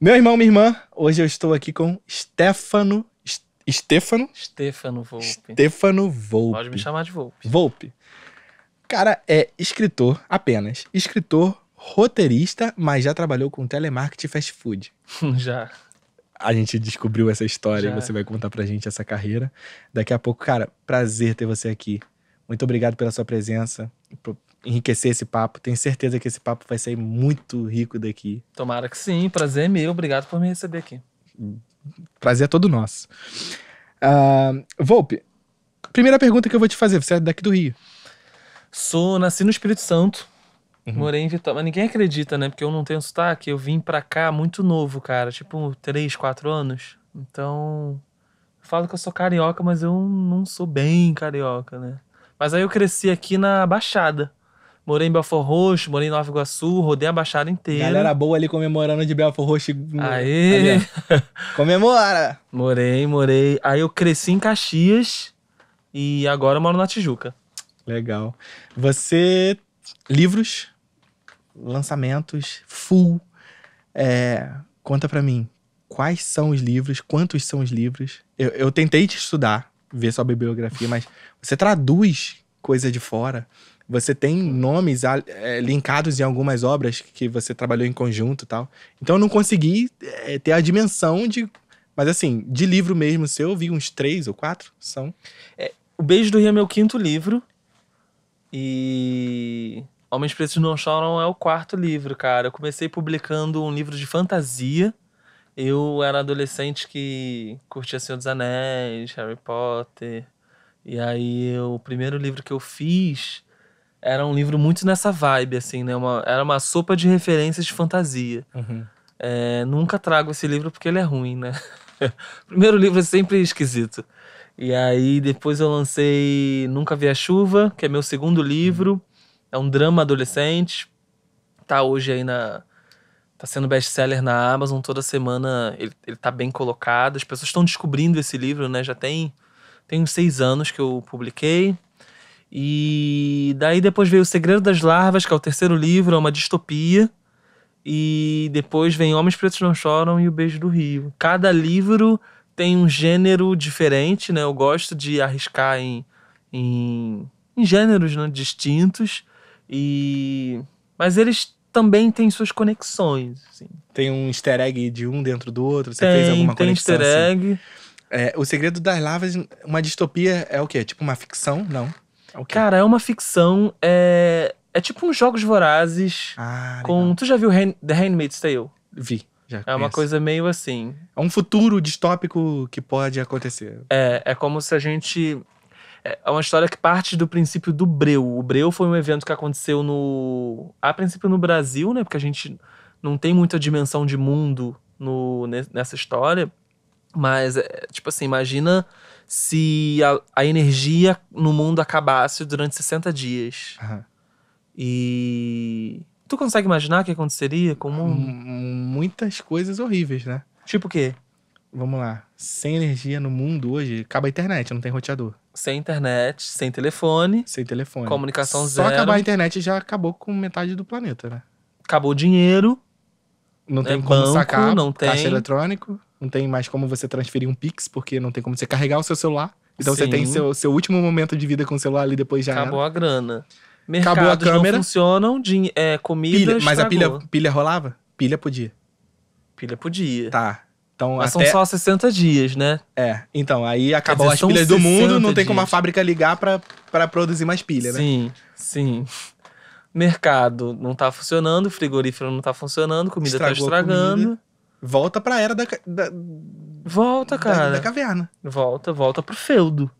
Meu irmão, minha irmã, hoje eu estou aqui com Stefano. Stefano? Stefano Volpe. Stefano Volpe. Pode me chamar de Volpe. Volpe. Cara, é escritor apenas. Escritor, roteirista, mas já trabalhou com telemarketing fast food. já. A gente descobriu essa história já. e você vai contar pra gente essa carreira. Daqui a pouco, cara, prazer ter você aqui. Muito obrigado pela sua presença, enriquecer esse papo. Tenho certeza que esse papo vai sair muito rico daqui. Tomara que sim. Prazer é meu. Obrigado por me receber aqui. Prazer é todo nosso. Uh, Volpe, primeira pergunta que eu vou te fazer. Você é daqui do Rio? Sou, nasci no Espírito Santo. Uhum. Morei em Vitória. Mas ninguém acredita, né? Porque eu não tenho sotaque. Eu vim pra cá muito novo, cara. Tipo, 3, 4 anos. Então. Falo que eu sou carioca, mas eu não sou bem carioca, né? Mas aí eu cresci aqui na Baixada. Morei em Belfort Roxo, morei em Nova Iguaçu, rodei a Baixada inteira. Galera boa ali comemorando de Belfort Roxo. Aê! Comemora! Morei, morei. Aí eu cresci em Caxias e agora eu moro na Tijuca. Legal. Você. Livros, lançamentos, full. É, conta pra mim, quais são os livros, quantos são os livros. Eu, eu tentei te estudar, ver sua bibliografia, mas você traduz coisa de fora. Você tem nomes é, linkados em algumas obras que você trabalhou em conjunto e tal. Então eu não consegui é, ter a dimensão de. Mas assim, de livro mesmo seu, eu vi uns três ou quatro. São. É, o Beijo do Rio é meu quinto livro. E. Homens Pretos Não Choram é o quarto livro, cara. Eu comecei publicando um livro de fantasia. Eu era adolescente que curtia Senhor dos Anéis, Harry Potter. E aí, o primeiro livro que eu fiz era um livro muito nessa vibe, assim, né? Uma, era uma sopa de referências de fantasia. Uhum. É, nunca trago esse livro porque ele é ruim, né? Primeiro livro é sempre esquisito. E aí depois eu lancei Nunca Vi a Chuva, que é meu segundo livro. Uhum. É um drama adolescente. Tá hoje aí na. Tá sendo best-seller na Amazon toda semana. Ele, ele tá bem colocado. As pessoas estão descobrindo esse livro, né? Já tem, tem uns seis anos que eu publiquei. E daí depois veio O Segredo das Larvas, que é o terceiro livro, é uma distopia. E depois vem Homens Pretos Não Choram e O Beijo do Rio. Cada livro tem um gênero diferente, né? Eu gosto de arriscar em, em, em gêneros né? distintos. E... Mas eles também têm suas conexões. Assim. Tem um easter egg de um dentro do outro? Você tem, fez alguma tem conexão? Tem easter assim? egg. Assim? É, o Segredo das Larvas, uma distopia é o quê? Tipo uma ficção? Não. Okay. Cara, é uma ficção. É, é tipo uns jogos vorazes. Ah, com. Tu já viu The Handmaid's Tale? Vi. Já é conheço. uma coisa meio assim. É um futuro distópico que pode acontecer. É, é como se a gente. É, é uma história que parte do princípio do Breu. O Breu foi um evento que aconteceu no. A princípio no Brasil, né? Porque a gente não tem muita dimensão de mundo no, nessa história. Mas, é, tipo assim, imagina se a, a energia no mundo acabasse durante 60 dias. Uhum. E. Tu consegue imaginar o que aconteceria com o hum, mundo? M muitas coisas horríveis, né? Tipo o quê? Vamos lá. Sem energia no mundo hoje, acaba a internet, não tem roteador. Sem internet, sem telefone. Sem telefone. Comunicação Só zero. Só acabar a internet já acabou com metade do planeta, né? Acabou o dinheiro. Não é tem é, como banco, sacar não tem. caixa eletrônico. Não tem mais como você transferir um Pix, porque não tem como você carregar o seu celular. Então Sim. você tem seu, seu último momento de vida com o celular ali depois já. Acabou era. a grana. Mercados Acabou a câmera. não funcionam, de é, comida. Pilha, mas a pilha, pilha rolava? Pilha podia. Pilha podia. Tá. Então, Mas até... são só 60 dias, né? É. Então, aí acabou dizer, as pilhas do mundo, não tem dias. como a fábrica ligar para produzir mais pilha, sim, né? Sim, sim. Mercado não tá funcionando, frigorífero não tá funcionando, comida tá Estragou tá estragando. Comida. Volta pra era da. da volta, da, cara. Da, caverna. Volta, volta pro feudo.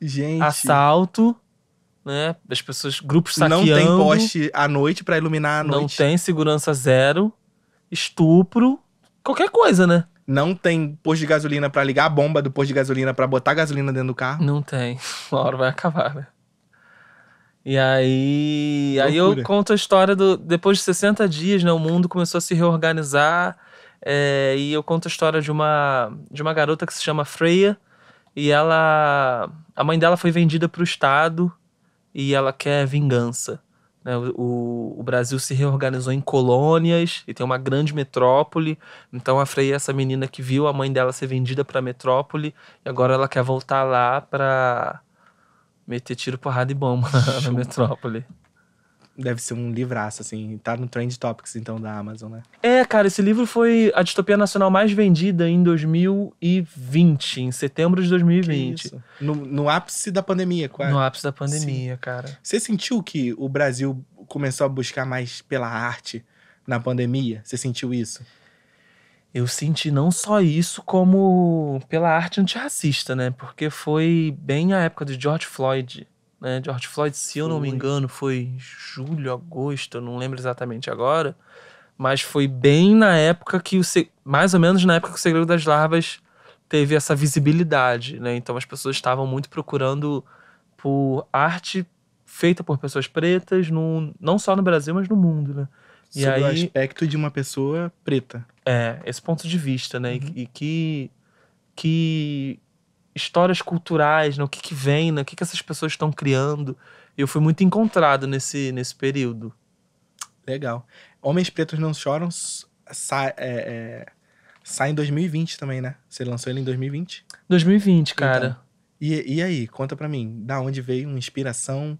Gente. Assalto, né? As pessoas, grupos saqueando. Não tem poste à noite para iluminar a noite. Não tem segurança zero. Estupro. Qualquer coisa, né? Não tem posto de gasolina para ligar a bomba do posto de gasolina para botar gasolina dentro do carro. Não tem. Uma hora vai acabar, né? E aí, Loucura. aí eu conto a história do. Depois de 60 dias, né, o mundo começou a se reorganizar é, e eu conto a história de uma, de uma garota que se chama Freya. E ela. A mãe dela foi vendida para o Estado e ela quer vingança. Né? O, o Brasil se reorganizou em colônias e tem uma grande metrópole. Então a Freya é essa menina que viu a mãe dela ser vendida para a metrópole e agora ela quer voltar lá para meter tiro, porrada e bomba na, na metrópole deve ser um livraço, assim. Tá no Trend Topics, então, da Amazon, né? É, cara, esse livro foi a distopia nacional mais vendida em 2020, em setembro de 2020. No, no, ápice da pandemia, quase. No ápice da pandemia, Sim. cara. Você sentiu que o Brasil começou a buscar mais pela arte na pandemia? Você sentiu isso? eu senti não só isso, como pela arte antirracista, né? Porque foi bem a época de George Floyd né? George Floyd, se eu não me engano, foi julho, agosto, não lembro exatamente agora, mas foi bem na época que o mais ou menos na época que o Segredo das Larvas teve essa visibilidade, né? Então as pessoas estavam muito procurando por arte feita por pessoas pretas, no, não só no Brasil, mas no mundo, né? E Sobre aí, o aspecto de uma pessoa preta. É, esse ponto de vista, né? Uhum. E, e que, que histórias culturais, no né? que, que vem, no né? que, que essas pessoas estão criando. Eu fui muito encontrado nesse, nesse período. Legal. Homens Pretos Não Choram sai, é, é, sai em 2020 também, né? Você lançou ele em 2020? 2020, então, cara. Então, e, e aí, conta pra mim, da onde veio uma inspiração?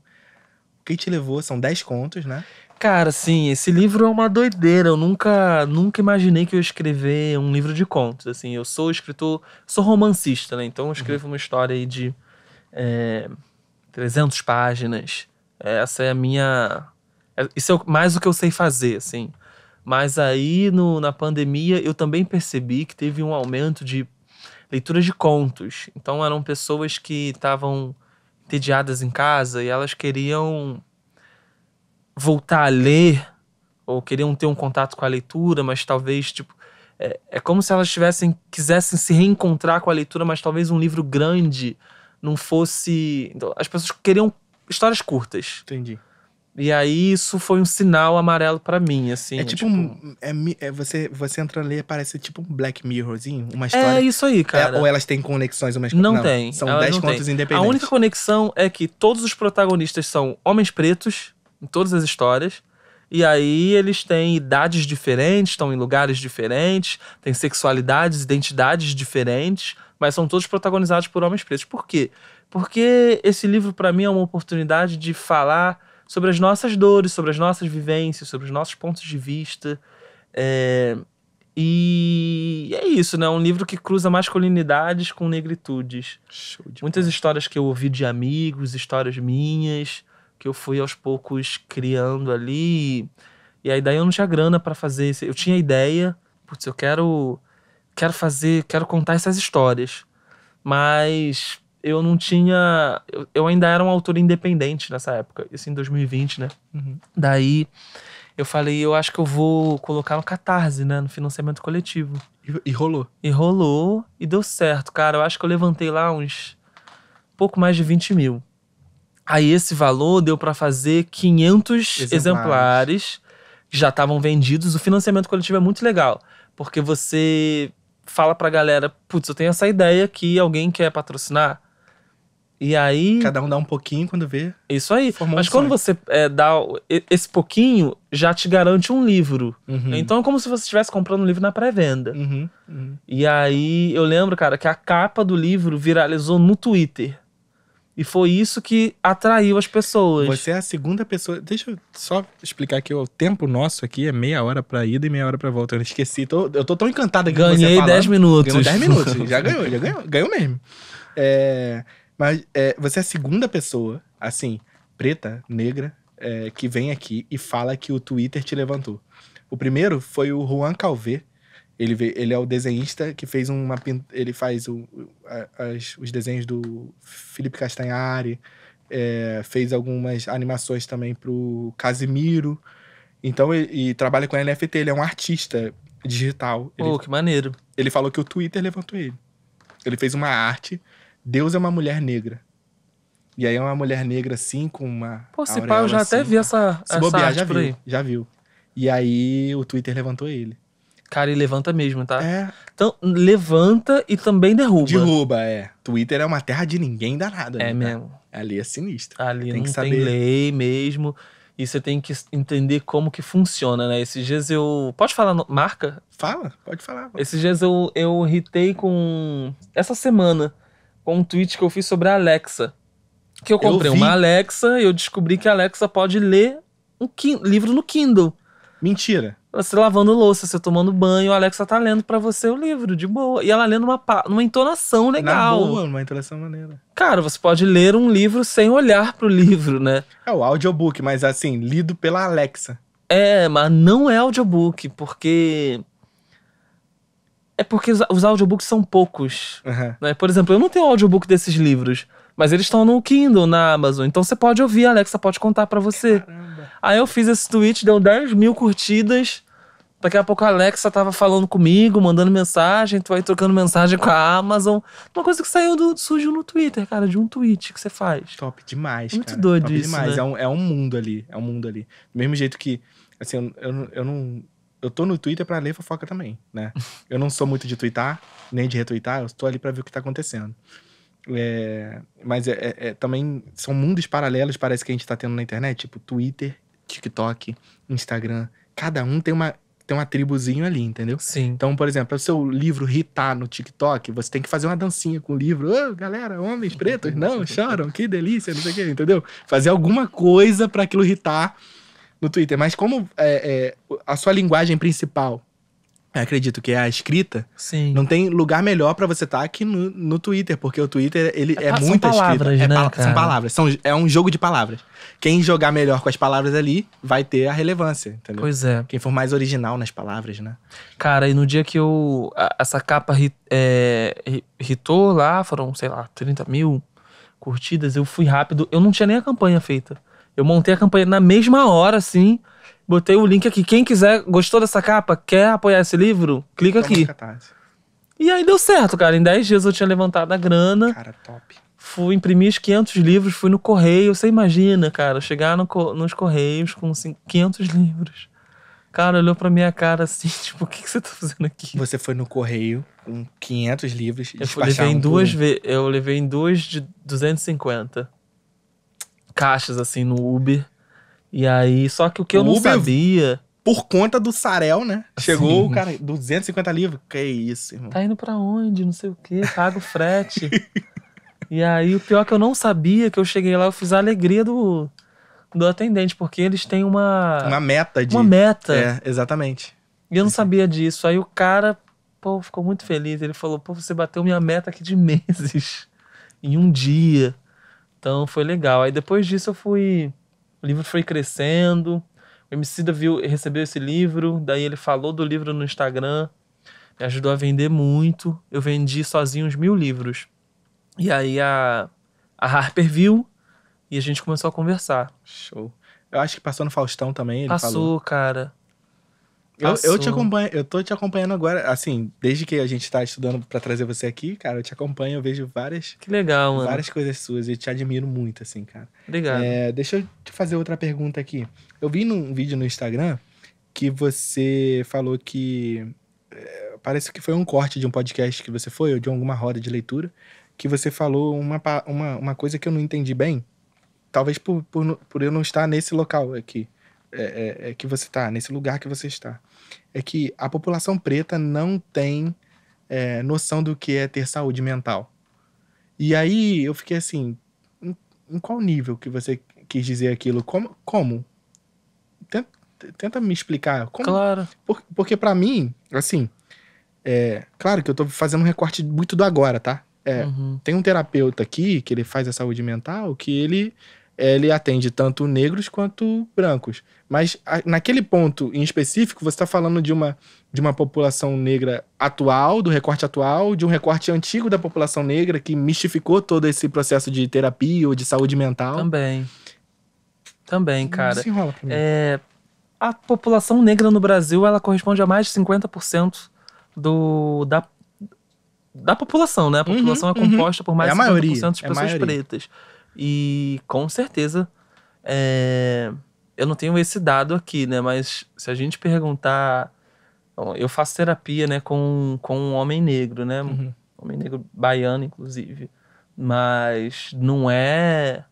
O que te levou? São 10 contos, né? Cara, sim, esse livro é uma doideira. Eu nunca, nunca imaginei que eu ia escrever um livro de contos. Assim, eu sou escritor, sou romancista, né? Então eu uhum. escrevo uhum. uma história aí de é, 300 páginas. É, essa é a minha. É, isso é mais o que eu sei fazer, assim. Mas aí no, na pandemia eu também percebi que teve um aumento de leituras de contos. Então eram pessoas que estavam entediadas em casa e elas queriam voltar a ler ou queriam ter um contato com a leitura, mas talvez tipo é, é como se elas tivessem quisessem se reencontrar com a leitura, mas talvez um livro grande não fosse. Então, as pessoas queriam histórias curtas. Entendi. E aí isso foi um sinal amarelo para mim, assim. É tipo, tipo... Um, é, é, você, você entra ler e parece tipo um Black Mirrorzinho, uma é história. É isso aí, é, cara. É, ou elas têm conexões umas Não, não tem. São dez contos independentes. A única conexão é que todos os protagonistas são homens pretos em todas as histórias. E aí eles têm idades diferentes, estão em lugares diferentes, têm sexualidades, identidades diferentes, mas são todos protagonizados por homens pretos. Por quê? Porque esse livro para mim é uma oportunidade de falar sobre as nossas dores, sobre as nossas vivências, sobre os nossos pontos de vista. É... E é isso, né? É um livro que cruza masculinidades com negritudes. Muitas histórias que eu ouvi de amigos, histórias minhas que eu fui aos poucos criando ali. E aí daí eu não tinha grana para fazer isso. Eu tinha ideia, putz, eu quero quero fazer, quero contar essas histórias. Mas eu não tinha, eu, eu ainda era um autor independente nessa época, isso em 2020, né? Uhum. Daí eu falei, eu acho que eu vou colocar no Catarse, né, no financiamento coletivo. E, e rolou. E rolou e deu certo, cara. Eu acho que eu levantei lá uns pouco mais de 20 mil. Aí esse valor deu para fazer 500 exemplares, exemplares que já estavam vendidos. O financiamento coletivo é muito legal, porque você fala pra galera, putz, eu tenho essa ideia que alguém quer patrocinar. E aí. Cada um dá um pouquinho quando vê. Isso aí. Mas um quando sonho. você é, dá esse pouquinho, já te garante um livro. Uhum. Então é como se você estivesse comprando um livro na pré-venda. Uhum. Uhum. E aí eu lembro, cara, que a capa do livro viralizou no Twitter. E foi isso que atraiu as pessoas. Você é a segunda pessoa. Deixa eu só explicar que o tempo nosso aqui é meia hora pra ida e meia hora pra volta. Eu esqueci. Tô, eu tô tão encantada que Ganhei 10 minutos. Ganhou 10 minutos. já ganhou, já ganhou. Ganhou mesmo. É, mas é, você é a segunda pessoa, assim, preta, negra, é, que vem aqui e fala que o Twitter te levantou. O primeiro foi o Juan Calvé, ele, veio, ele é o desenhista que fez uma ele faz o, as, os desenhos do Felipe Castanhari, é, fez algumas animações também pro Casimiro. Então, e, e, trabalha com NFT, ele é um artista digital. Ele, oh, que maneiro. Ele falou que o Twitter levantou ele. Ele fez uma arte, Deus é uma mulher negra. E aí é uma mulher negra assim, com uma. Pô, se pá, eu já assim, até vi essa. Se essa bobear, já viu. Já viu. E aí o Twitter levantou ele. Cara, e levanta mesmo, tá? É. Então, levanta e também derruba. Derruba, é. Twitter é uma terra de ninguém danada. É né, mesmo. Tá? Ali é sinistro. Ali tem não que saber. tem lei mesmo. E você tem que entender como que funciona, né? Esses dias eu. Pode falar no... marca? Fala, pode falar. Pode. Esses dias eu, eu irritei com. Essa semana, com um tweet que eu fiz sobre a Alexa. Que eu comprei eu uma Alexa e eu descobri que a Alexa pode ler um livro no Kindle. Mentira. Você lavando louça, você tomando banho, a Alexa tá lendo para você o livro, de boa. E ela lendo uma, uma entonação legal. Na boa, uma entonação maneira. Cara, você pode ler um livro sem olhar pro livro, né? É o audiobook, mas assim, lido pela Alexa. É, mas não é audiobook, porque. É porque os, os audiobooks são poucos. Uhum. Né? Por exemplo, eu não tenho audiobook desses livros, mas eles estão no Kindle, na Amazon. Então você pode ouvir, a Alexa pode contar para você. Caramba. Aí eu fiz esse tweet, deu 10 mil curtidas. Daqui a pouco a Alexa tava falando comigo, mandando mensagem, tu aí trocando mensagem com a Amazon. Uma coisa que saiu do, surgiu no Twitter, cara, de um tweet que você faz. Top demais, Muito cara. doido Top isso, demais. Né? É, um, é um mundo ali, é um mundo ali. Do mesmo jeito que, assim, eu, eu, eu não eu tô no Twitter para ler fofoca também, né? Eu não sou muito de twittar, nem de retweetar, eu tô ali para ver o que tá acontecendo. É, mas é, é, é, também são mundos paralelos, parece que a gente tá tendo na internet, tipo Twitter TikTok, Instagram, cada um tem uma tem uma tribuzinho ali, entendeu? Sim. Então, por exemplo, para o seu livro hitar no TikTok, você tem que fazer uma dancinha com o livro. Ô, oh, galera, homens pretos, não, choram, que delícia, não sei o quê, entendeu? Fazer alguma coisa para aquilo hitar no Twitter. Mas como é, é, a sua linguagem principal eu acredito que é a escrita. Sim. Não tem lugar melhor para você estar tá que no, no Twitter, porque o Twitter ele é, é muita palavras, escrita. É né, é, cara? São palavras, são, é um jogo de palavras. Quem jogar melhor com as palavras ali vai ter a relevância, entendeu? Pois é. Quem for mais original nas palavras, né? Cara, e no dia que eu. A, essa capa hit, é, hitou lá, foram, sei lá, 30 mil curtidas, eu fui rápido. Eu não tinha nem a campanha feita. Eu montei a campanha na mesma hora, assim. Botei o link aqui. Quem quiser, gostou dessa capa, quer apoiar esse livro, clica Toma aqui. E aí deu certo, cara. Em 10 dias eu tinha levantado a grana. Cara, top. Fui imprimir os 500 livros, fui no correio. Você imagina, cara, chegar no, nos correios com 500 livros. Cara, olhou pra minha cara assim, tipo, o que, que você tá fazendo aqui? Você foi no correio com 500 livros. Eu levei em duas vezes. Eu levei em duas de 250 caixas, assim, no Uber. E aí, só que o que eu não Uber, sabia. Por conta do Sarel, né? Chegou Sim. o cara, 250 livros. Que isso, irmão. Tá indo pra onde? Não sei o quê, paga o frete. e aí, o pior é que eu não sabia, que eu cheguei lá, eu fiz a alegria do, do atendente, porque eles têm uma. Uma meta de. Uma meta. É, exatamente. E eu não sabia disso. Aí o cara, pô, ficou muito feliz. Ele falou: pô, você bateu minha meta aqui de meses, em um dia. Então foi legal. Aí depois disso eu fui o livro foi crescendo. O Emicida viu, recebeu esse livro, daí ele falou do livro no Instagram, me ajudou a vender muito. Eu vendi sozinho uns mil livros. E aí a, a Harper viu e a gente começou a conversar. Show. Eu acho que passou no Faustão também. Ele passou, falou. cara. Eu, eu, te acompanho, eu tô te acompanhando agora, assim, desde que a gente tá estudando para trazer você aqui, cara, eu te acompanho, eu vejo várias. Que legal, mano. Várias coisas suas e te admiro muito, assim, cara. Obrigado. É, deixa eu te fazer outra pergunta aqui. Eu vi num vídeo no Instagram que você falou que. É, parece que foi um corte de um podcast que você foi, ou de alguma roda de leitura, que você falou uma, uma, uma coisa que eu não entendi bem, talvez por, por, por eu não estar nesse local aqui. É, é, é, que você está, nesse lugar que você está é que a população preta não tem é, noção do que é ter saúde mental. E aí eu fiquei assim, em, em qual nível que você quis dizer aquilo? Como? como? Tenta, tenta me explicar. Como? Claro. Por, porque para mim, assim, é, claro que eu tô fazendo um recorte muito do agora, tá? É, uhum. Tem um terapeuta aqui que ele faz a saúde mental que ele ele atende tanto negros quanto brancos. Mas a, naquele ponto em específico, você está falando de uma, de uma população negra atual, do recorte atual, de um recorte antigo da população negra que mistificou todo esse processo de terapia ou de saúde mental. Também. Também, cara. Isso enrola pra mim. É, a população negra no Brasil, ela corresponde a mais de 50% do, da da população, né? A população é uhum, é composta uhum. por mais é de 50% de é pessoas é pretas. E com certeza, é... eu não tenho esse dado aqui, né? Mas se a gente perguntar. Eu faço terapia né, com, com um homem negro, né? Uhum. Homem negro baiano, inclusive. Mas não é,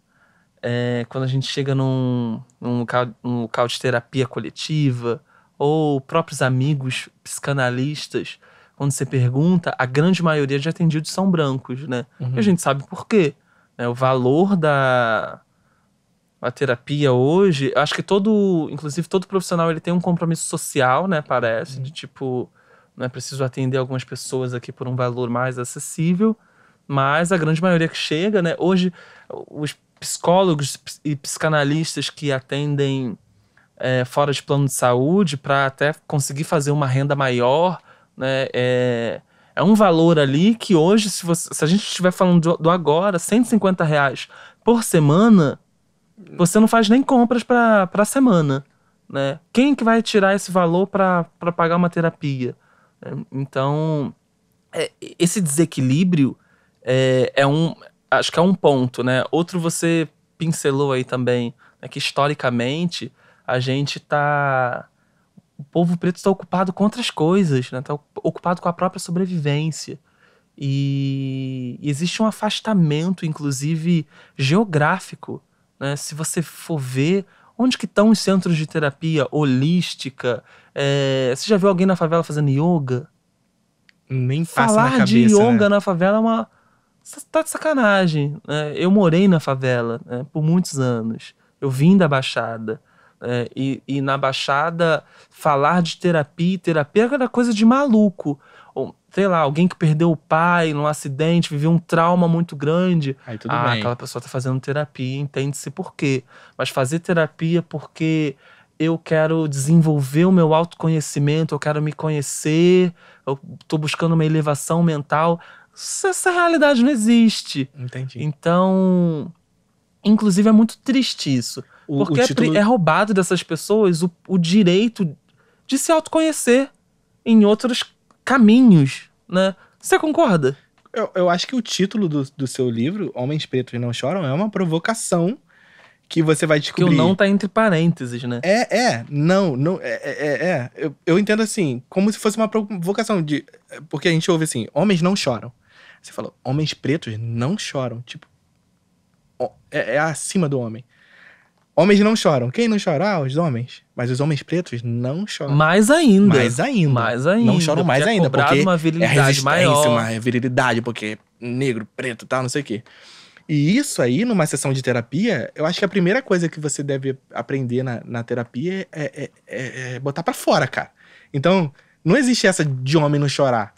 é quando a gente chega num, num, local, num local de terapia coletiva ou próprios amigos psicanalistas, quando você pergunta, a grande maioria é de atendidos são brancos, né? Uhum. E a uhum. gente sabe por quê. É, o valor da a terapia hoje, acho que todo, inclusive todo profissional ele tem um compromisso social, né, parece, uhum. de tipo, não é preciso atender algumas pessoas aqui por um valor mais acessível, mas a grande maioria que chega, né, hoje os psicólogos e psicanalistas que atendem é, fora de plano de saúde para até conseguir fazer uma renda maior, né, é, é um valor ali que hoje, se, você, se a gente estiver falando do, do agora, 150 reais por semana, você não faz nem compras para a semana. Né? Quem que vai tirar esse valor para pagar uma terapia? É, então, é, esse desequilíbrio é, é, um. Acho que é um ponto, né? Outro você pincelou aí também, né? que historicamente a gente está o povo preto está ocupado com outras coisas, está né? ocupado com a própria sobrevivência. E existe um afastamento, inclusive geográfico. Né? Se você for ver onde que estão os centros de terapia holística, é... você já viu alguém na favela fazendo yoga? Nem passa Falar na cabeça, de né? yoga né? na favela é uma tá de sacanagem. Né? Eu morei na favela né? por muitos anos. Eu vim da Baixada. É, e, e, na Baixada, falar de terapia e terapia era coisa de maluco. Ou, sei lá, alguém que perdeu o pai num acidente, viveu um trauma muito grande. Aí tudo ah, bem. aquela pessoa tá fazendo terapia, entende-se por quê. Mas fazer terapia porque eu quero desenvolver o meu autoconhecimento, eu quero me conhecer, eu tô buscando uma elevação mental. Essa realidade não existe. Entendi. Então, inclusive é muito triste isso. O, Porque o é título... é roubado dessas pessoas o, o direito de se autoconhecer em outros caminhos, né? Você concorda? Eu, eu acho que o título do, do seu livro, Homens Pretos Não Choram, é uma provocação que você vai descobrir. Que o não tá entre parênteses, né? É, é. Não, não. É, é, é, é. Eu, eu entendo assim, como se fosse uma provocação de. Porque a gente ouve assim, homens não choram. Você falou, homens pretos não choram. Tipo, é, é acima do homem. Homens não choram. Quem não chora? Ah, os homens. Mas os homens pretos não choram. Mais ainda. Mais ainda. Mais ainda. Não choram mais é ainda. Porque uma é virilidade é resistência, maior. uma virilidade, porque negro, preto, tal, não sei o quê. E isso aí, numa sessão de terapia, eu acho que a primeira coisa que você deve aprender na, na terapia é, é, é, é botar para fora, cara. Então, não existe essa de homem não chorar.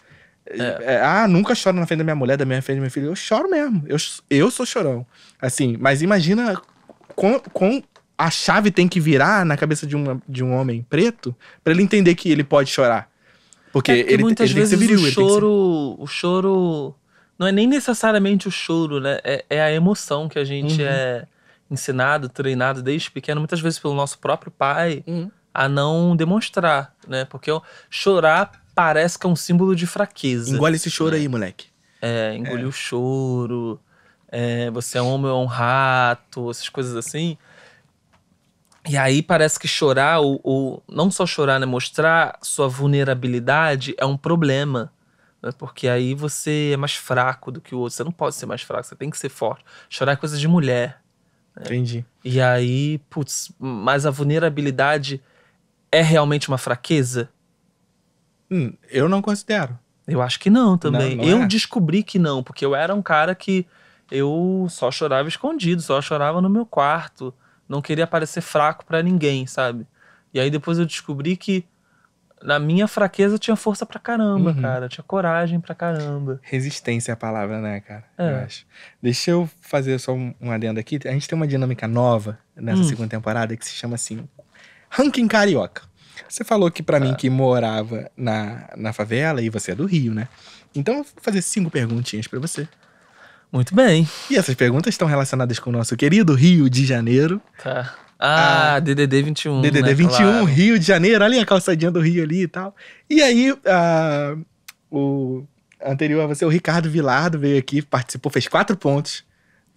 É. é ah, nunca choro na frente da minha mulher, da minha frente do meu filho. Eu choro mesmo. Eu, eu sou chorão. Assim, mas imagina com a chave tem que virar na cabeça de, uma, de um homem preto para ele entender que ele pode chorar. Porque, é porque ele, muitas ele vezes viril, o choro, ser... o choro não é nem necessariamente o choro, né? É, é a emoção que a gente uhum. é ensinado, treinado desde pequeno, muitas vezes pelo nosso próprio pai, uhum. a não demonstrar, né? Porque chorar parece que é um símbolo de fraqueza. Engole esse choro né? aí, moleque. É, engolir é. o choro, é, você é um homem ou é um rato, essas coisas assim. E aí parece que chorar, ou, ou, não só chorar, né? Mostrar sua vulnerabilidade é um problema. Né? Porque aí você é mais fraco do que o outro. Você não pode ser mais fraco, você tem que ser forte. Chorar é coisa de mulher. Né? Entendi. E aí, putz, mas a vulnerabilidade é realmente uma fraqueza? Hum, eu não considero. Eu acho que não também. Não, não eu é. descobri que não, porque eu era um cara que eu só chorava escondido, só chorava no meu quarto não queria parecer fraco para ninguém, sabe? E aí depois eu descobri que na minha fraqueza tinha força pra caramba, uhum. cara. tinha coragem pra caramba. Resistência é a palavra, né, cara? É. Eu acho. Deixa eu fazer só um, um adendo aqui. A gente tem uma dinâmica nova nessa hum. segunda temporada que se chama assim: Ranking Carioca. Você falou que para ah. mim é. que morava na, na favela e você é do Rio, né? Então eu vou fazer cinco perguntinhas para você. Muito bem. E essas perguntas estão relacionadas com o nosso querido Rio de Janeiro. Tá. Ah, a... DDD 21. DDD né? 21, claro. Rio de Janeiro, ali a calçadinha do Rio ali e tal. E aí, ah, o anterior a você, o Ricardo Vilardo veio aqui, participou, fez quatro pontos.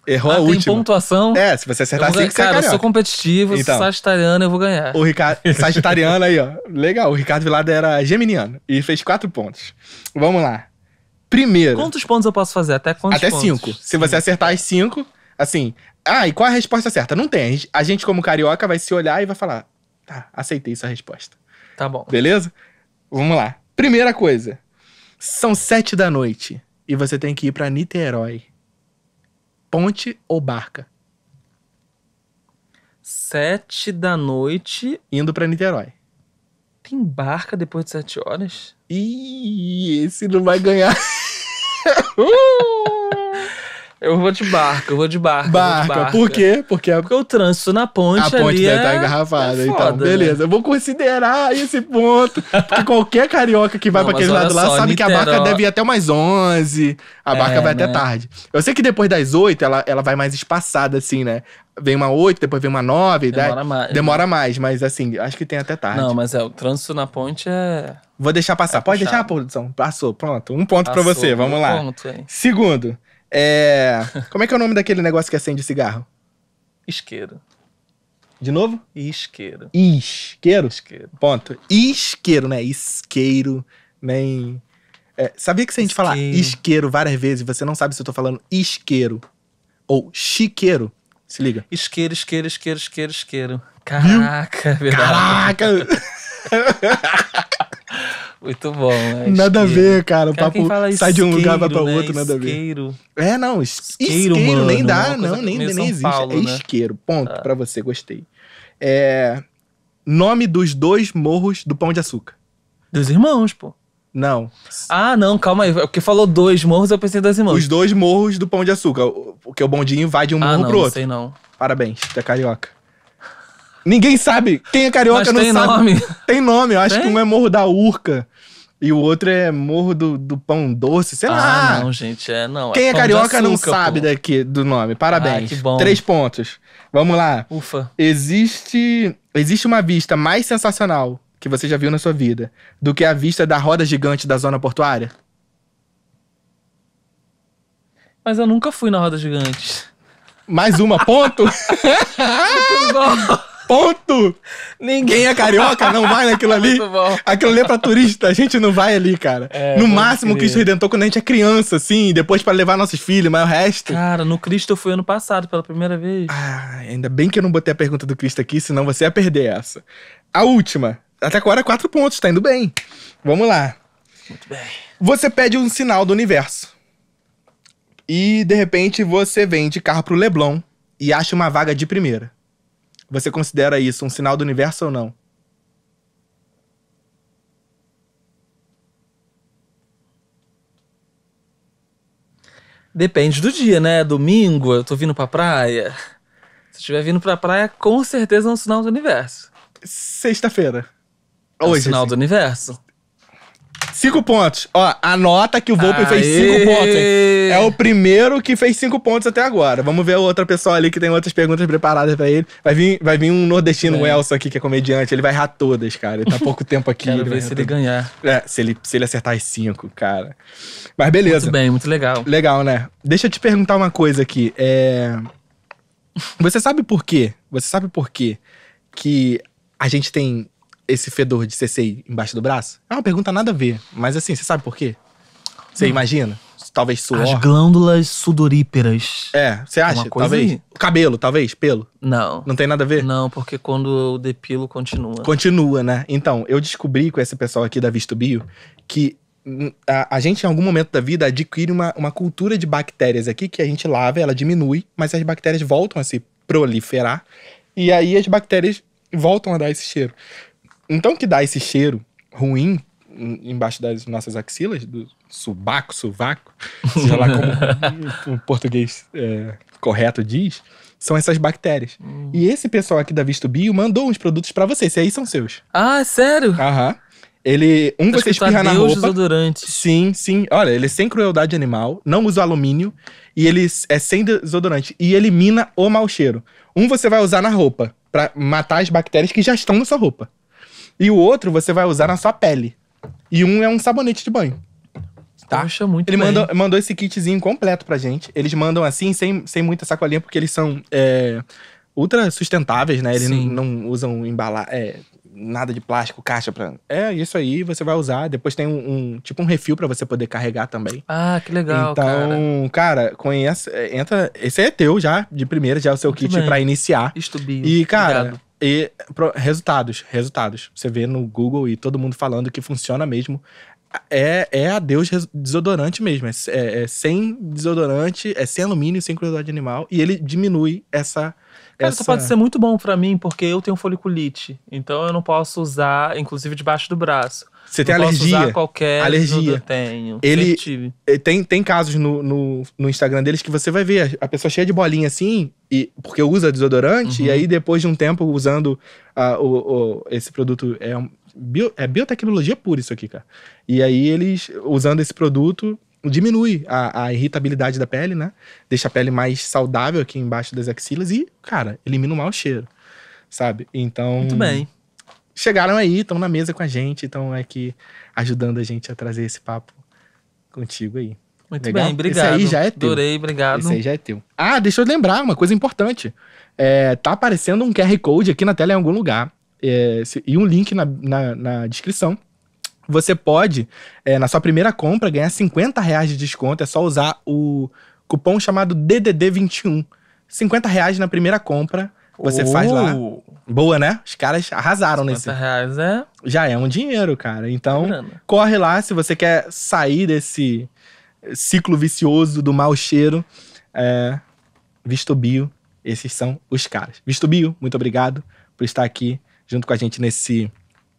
Errou ah, a última. tem pontuação? É, se você acertar cinco, assim, você é Cara, é eu sou competitivo, então, sagitariano, eu vou ganhar. O Ricardo, sagitariano aí, ó. Legal, o Ricardo Vilada era geminiano e fez quatro pontos. Vamos lá. Primeiro. Quantos pontos eu posso fazer? Até quantos Até pontos? cinco. Se você acertar as cinco, assim. Ah, e qual a resposta certa? Não tem. A gente, como carioca, vai se olhar e vai falar: tá, aceitei sua resposta. Tá bom. Beleza? Vamos lá. Primeira coisa. São sete da noite e você tem que ir para Niterói. Ponte ou barca? Sete da noite. Indo para Niterói. Tem barca depois de sete horas? Ih, esse não vai ganhar. uh! Eu vou de barco, eu vou de barco. Barca, barca. por quê? Porque, a... Porque o trânsito na ponte. A ponte deve é... estar tá engarrafada, é então. foda, então. Beleza, né? eu vou considerar esse ponto. Porque qualquer carioca que vai para aquele lado lá sabe Niterói... que a barca deve ir até umas 11. A é, barca é, vai né? até tarde. Eu sei que depois das 8 ela, ela vai mais espaçada, assim, né? Vem uma 8, depois vem uma 9. Demora mais. Demora mais, mas assim, acho que tem até tarde. Não, mas é, o trânsito na ponte é. Vou deixar passar. É Pode puxado. deixar, produção? Passou, pronto. Um ponto para você, vamos um lá. Ponto, Segundo, é. Como é que é o nome daquele negócio que acende cigarro? Isqueiro. De novo? Isqueiro. Isqueiro? Isqueiro. Ponto. Isqueiro, né? Isqueiro, nem. É, sabia que se a gente isqueiro. falar isqueiro várias vezes, você não sabe se eu tô falando isqueiro ou chiqueiro? Se liga. Isqueiro, isqueiro, isqueiro, isqueiro, isqueiro. Caraca, Viu? É verdade. Caraca! Muito bom, né? Nada a ver, cara. O cara, papo sai de um lugar vai pra né? outro, nada isqueiro. a ver. É, não. Isqueiro, isqueiro mano, é nem dá, não, nem, nem existe. Paulo, é né? isqueiro, ponto, tá. pra você, gostei. É... Nome dos dois morros do Pão de Açúcar. dois irmãos, pô. Não. Ah, não, calma aí. É porque falou dois morros, eu pensei dois irmãos. Os dois morros do Pão de Açúcar. Porque é o bondinho vai de um ah, morro não, pro outro. Não sei não. Parabéns, da carioca. Ninguém sabe. Quem é carioca Mas não tem sabe. Nome. Tem nome. Eu acho tem? que um é Morro da Urca, e o outro é Morro do, do Pão Doce, sei lá. Ah, não, gente, é não. Quem é, é carioca açúcar, não sabe pô. daqui do nome. Parabéns. Ai, ah, que bom. Três pontos. Vamos lá. Ufa. Existe, existe uma vista mais sensacional que você já viu na sua vida do que a vista da roda gigante da zona portuária? Mas eu nunca fui na roda gigante. Mais uma, ponto? Ponto! Ninguém é carioca, não vai naquilo ali. Aquilo ali é pra turista, a gente não vai ali, cara. É, no máximo, Cristo Redentor quando a gente é criança, assim, depois para levar nossos filhos, mas o resto. Cara, no Cristo eu fui ano passado pela primeira vez. Ah, ainda bem que eu não botei a pergunta do Cristo aqui, senão você ia perder essa. A última. Até agora, quatro pontos, tá indo bem. Vamos lá. Muito bem. Você pede um sinal do universo. E, de repente, você vem de carro pro Leblon e acha uma vaga de primeira. Você considera isso um sinal do universo ou não? Depende do dia, né? Domingo, eu tô vindo pra praia. Se eu estiver vindo pra praia, com certeza é um sinal do universo. Sexta-feira. É um Hoje, sinal assim. do universo. Cinco pontos. Ó, anota que o Volpe fez cinco pontos. hein? É o primeiro que fez cinco pontos até agora. Vamos ver a outra pessoa ali que tem outras perguntas preparadas pra ele. Vai vir, vai vir um nordestino, um Elson aqui, que é comediante. Ele vai errar todas, cara. Ele tá há pouco tempo aqui. Quero ele ver vai se ele ganhar. É, se ele, se ele acertar as cinco, cara. Mas beleza. Muito bem, muito legal. Legal, né? Deixa eu te perguntar uma coisa aqui. É... Você sabe por quê? Você sabe por quê que a gente tem esse fedor de CCI embaixo do braço? É uma pergunta nada a ver, mas assim, você sabe por quê? Você hum. imagina? Talvez suor. As glândulas sudoríperas. É, você acha? talvez. Aí. Cabelo, talvez, pelo. Não. Não tem nada a ver? Não, porque quando eu depilo, continua. Continua, né? Então, eu descobri com esse pessoal aqui da Visto Bio que hum, a, a, gente, em algum momento da vida, adquire uma, uma cultura de bactérias aqui que a gente lava, ela diminui, mas as bactérias voltam a se proliferar. E aí as bactérias voltam a dar esse cheiro. Então, que dá esse cheiro ruim embaixo das nossas axilas, do subaco, sovaco, seja lá como o português é, correto diz, são essas bactérias. Hum. E esse pessoal aqui da Visto Bio mandou uns produtos para você, esses aí são seus. Ah, sério? Aham. Ele, um Acho você tá espirra na roupa. desodorante. Sim, sim. Olha, ele é sem crueldade animal, não usa alumínio e ele é sem desodorante e elimina o mau cheiro. Um você vai usar na roupa para matar as bactérias que já estão na sua roupa. E o outro você vai usar na sua pele. E um é um sabonete de banho. Tá? Poxa, muito Ele Mandou, mandou esse kitzinho completo pra gente. Eles mandam assim, sem, sem muita sacolinha, porque eles são é, ultra sustentáveis, né? Eles não, não usam embalar, é, nada de plástico, caixa pra. É isso aí, você vai usar. Depois tem um, um tipo um refil para você poder carregar também. Ah, que legal. Então, cara, cara conhece, é, entra. Esse é teu já, de primeira, já é o seu Muito kit para iniciar. Estubinho. E, cara, Obrigado. E pro, resultados, resultados. Você vê no Google e todo mundo falando que funciona mesmo. É, é adeus desodorante mesmo. É, é, é, sem desodorante, é sem alumínio, sem crueldade animal. E ele diminui essa. Cara, essa... isso pode ser muito bom para mim, porque eu tenho foliculite. Então eu não posso usar, inclusive debaixo do braço. Você tem não alergia. Posso usar qualquer alergia. tenho. Ele eh, tem tem casos no, no, no, Instagram deles que você vai ver a pessoa cheia de bolinha assim e porque usa desodorante uhum. e aí depois de um tempo usando a, o, o, esse produto é bio, é biotecnologia pura isso aqui, cara. E aí eles usando esse produto diminui a, a, irritabilidade da pele, né? Deixa a pele mais saudável aqui embaixo das axilas e, cara, elimina o mau cheiro, sabe? Então. Muito bem chegaram aí, estão na mesa com a gente, estão aqui ajudando a gente a trazer esse papo contigo aí. Muito Legal? bem, obrigado. Esse aí já é teu. Adorei, obrigado. Esse aí já é teu. Ah, deixa eu lembrar uma coisa importante. É, tá aparecendo um QR Code aqui na tela em algum lugar é, e um link na, na, na descrição. Você pode, é, na sua primeira compra, ganhar 50 reais de desconto. É só usar o cupom chamado DDD21. 50 reais na primeira compra você oh. faz lá. Boa, né? Os caras arrasaram nesse. reais é. Já é um dinheiro, cara. Então, Grana. corre lá se você quer sair desse ciclo vicioso do mau cheiro. É, Visto Bio, esses são os caras. Visto Bio, muito obrigado por estar aqui junto com a gente nesse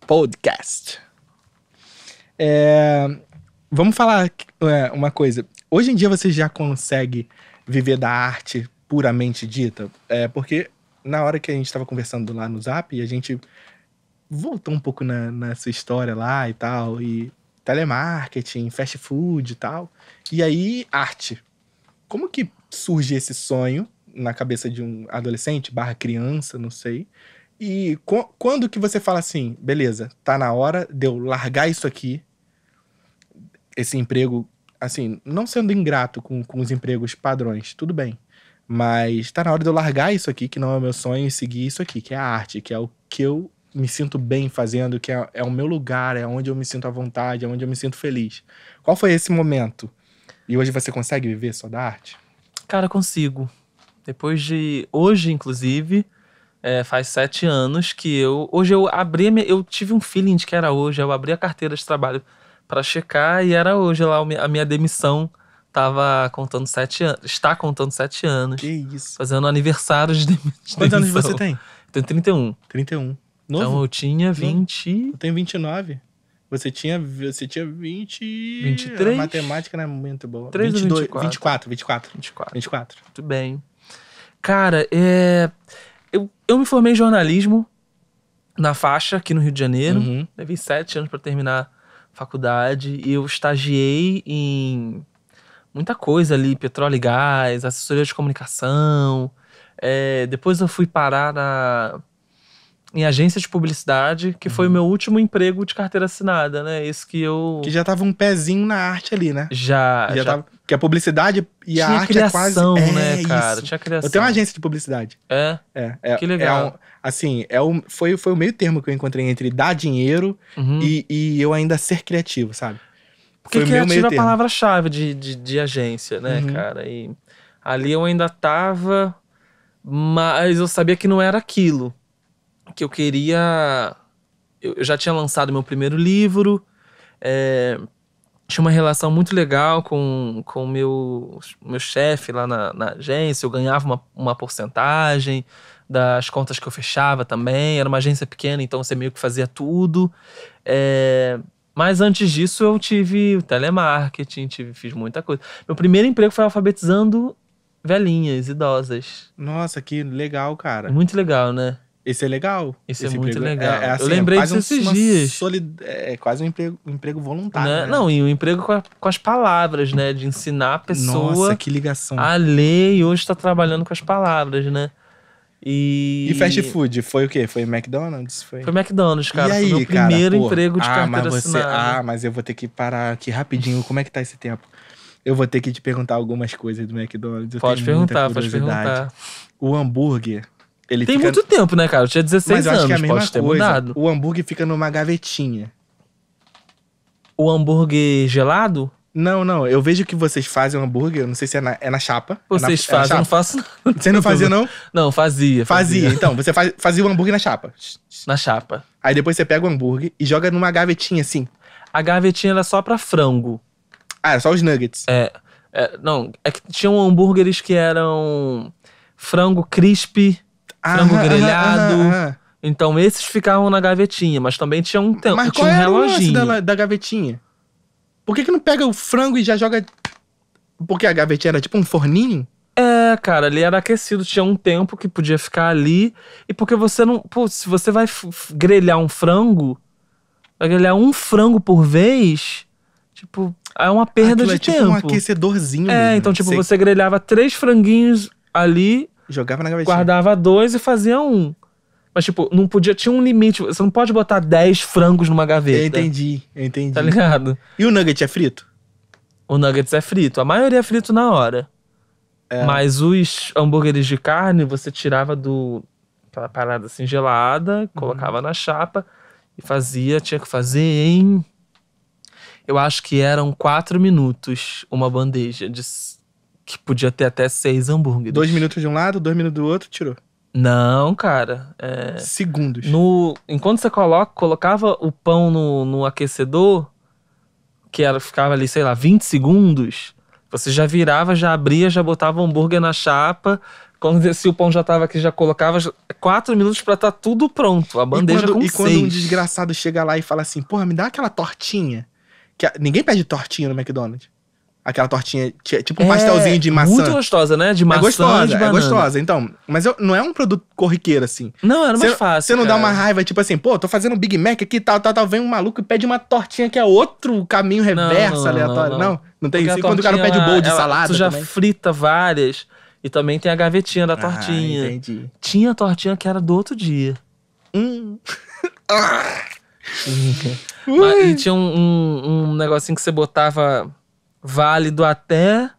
podcast. É, vamos falar é, uma coisa. Hoje em dia você já consegue viver da arte puramente dita? É, porque na hora que a gente estava conversando lá no Zap, a gente voltou um pouco na, na sua história lá e tal, e telemarketing, fast food e tal. E aí, arte. Como que surge esse sonho na cabeça de um adolescente barra criança, não sei. E quando que você fala assim, beleza, tá na hora de eu largar isso aqui, esse emprego, assim, não sendo ingrato com, com os empregos padrões, tudo bem. Mas tá na hora de eu largar isso aqui, que não é o meu sonho, e seguir isso aqui, que é a arte, que é o que eu me sinto bem fazendo, que é, é o meu lugar, é onde eu me sinto à vontade, é onde eu me sinto feliz. Qual foi esse momento? E hoje você consegue viver só da arte? Cara, consigo. Depois de. Hoje, inclusive, é, faz sete anos que eu. Hoje eu abri. Minha, eu tive um feeling de que era hoje. Eu abri a carteira de trabalho para checar e era hoje lá a minha demissão tava contando sete anos. Está contando sete anos. Que isso. Fazendo aniversário de, Quantos anos você tem? tenho 31. 31. Novo? Então eu tinha 20. Eu tenho 29. Você tinha, você tinha 20. 23. A matemática não é muito boa. 3 22, 24. 24, 24. 24. 24. Muito bem. Cara, é... eu, eu me formei em jornalismo na faixa aqui no Rio de Janeiro. Uhum. Levei sete anos para terminar faculdade e eu estagiei em muita coisa ali, petróleo e gás, assessoria de comunicação. É, depois eu fui parar na, em agência de publicidade, que uhum. foi o uhum. meu último emprego de carteira assinada, né? Isso que eu. Que já tava um pezinho na arte ali, né? Já. Já, já... tava. Porque a publicidade e Tinha a arte é criação, é quase. Né, é, cara? Isso. Tinha criação. Eu tenho uma agência de publicidade. É. É. é que é legal. É um, assim, é um, foi, foi o meio termo que eu encontrei entre dar dinheiro uhum. e, e eu ainda ser criativo, sabe? Porque Foi criativa é a palavra-chave de, de, de, agência, né, uhum. cara? E ali eu ainda tava, mas eu sabia que não era aquilo. Que eu queria. Eu já tinha lançado meu primeiro livro, é, tinha uma relação muito legal com o com meu, meu chefe lá na, na, agência, eu ganhava uma, uma porcentagem das contas que eu fechava também. Era uma agência pequena, então você meio que fazia tudo. É, mas antes disso eu tive telemarketing, tive, fiz muita coisa. Meu primeiro emprego foi alfabetizando velhinhas, idosas. Nossa, que legal, cara. Muito legal, né? Esse é legal. É esse, esse é muito legal. É, é assim, eu lembrei disso esses dias. Solid... É quase um emprego, um emprego voluntário. Né? Né? Não, e um emprego com, a, com, as palavras, né? De ensinar a pessoa Nossa, que ligação. a ler e hoje está trabalhando com as palavras, né? E... e fast food, foi o quê? Foi McDonald's? Foi, foi McDonald's, cara. E aí, foi meu primeiro emprego de ah, carteira mas você, assinada. Ah, mas eu vou ter que parar aqui rapidinho. Como é que tá esse tempo? Eu vou ter que te perguntar algumas coisas do McDonald's. Eu pode perguntar, pode perguntar. O hambúrguer, ele Tem fica... muito tempo, né, cara? Eu tinha 16 mas eu anos, acho que é a mesma pode coisa. ter mudado. O hambúrguer fica numa gavetinha. O hambúrguer gelado? Não, não. Eu vejo que vocês fazem hambúrguer, eu não sei se é na, é na chapa. É vocês é na, fazem, é eu não faço. Não. Você não fazia, não? Não, fazia. Fazia, fazia. então. Você faz, fazia o hambúrguer na chapa. Na chapa. Aí depois você pega o hambúrguer e joga numa gavetinha assim. A gavetinha era só pra frango. Ah, era só os nuggets. É. é não, é que tinham hambúrgueres que eram frango crisp, ah, frango ah, grelhado. Ah, então esses ficavam na gavetinha, mas também tinha um tempo. Mas tinha qual um era reloginho. O lance da, da gavetinha? Por que, que não pega o frango e já joga. Porque a gavetinha era tipo um forninho? É, cara, ali era aquecido, tinha um tempo que podia ficar ali. E porque você não. Pô, se você vai grelhar um frango, vai grelhar um frango por vez, tipo, é uma perda Aquilo de é tipo um aquecedorzinho. É, mesmo, então, tipo, você grelhava três franguinhos ali. Jogava na gavetinha. Guardava dois e fazia um. Mas, tipo, não podia. Tinha um limite. Você não pode botar 10 frangos numa gaveta. Eu entendi, eu entendi. Tá ligado? E o nugget é frito? O nuggets é frito. A maioria é frito na hora. É. Mas os hambúrgueres de carne, você tirava do. aquela parada assim gelada, uhum. colocava uhum. na chapa e fazia. Tinha que fazer em. Eu acho que eram quatro minutos uma bandeja de que podia ter até seis hambúrgueres. Dois minutos de um lado, dois minutos do outro, tirou. Não, cara. É... Segundos. No... Enquanto você coloca, colocava o pão no, no aquecedor, que era, ficava ali, sei lá, 20 segundos, você já virava, já abria, já botava o hambúrguer na chapa. Quando se o pão já estava aqui, já colocava quatro minutos para estar tá tudo pronto. A bandeja e quando, com E seis. quando um desgraçado chega lá e fala assim, porra, me dá aquela tortinha. Que a... Ninguém pede tortinha no McDonald's. Aquela tortinha, é tipo um é, pastelzinho de maçã. Muito gostosa, né? De é maçã. É gostosa, é gostosa. Então, mas eu, não é um produto corriqueiro, assim. Não, era cê, mais fácil. Você não dá uma raiva, tipo assim, pô, tô fazendo um Big Mac aqui, tal, tal, tal. Vem um maluco e pede uma tortinha que é outro caminho reverso, não, não, aleatório. Não, não, não. tem isso. quando o cara pede o um bowl de ela, salada. Tu já também. frita várias. E também tem a gavetinha da ah, tortinha. Ah, entendi. Tinha a tortinha que era do outro dia. Hum. Uhum. Mas, e tinha um, um, um negocinho que você botava válido até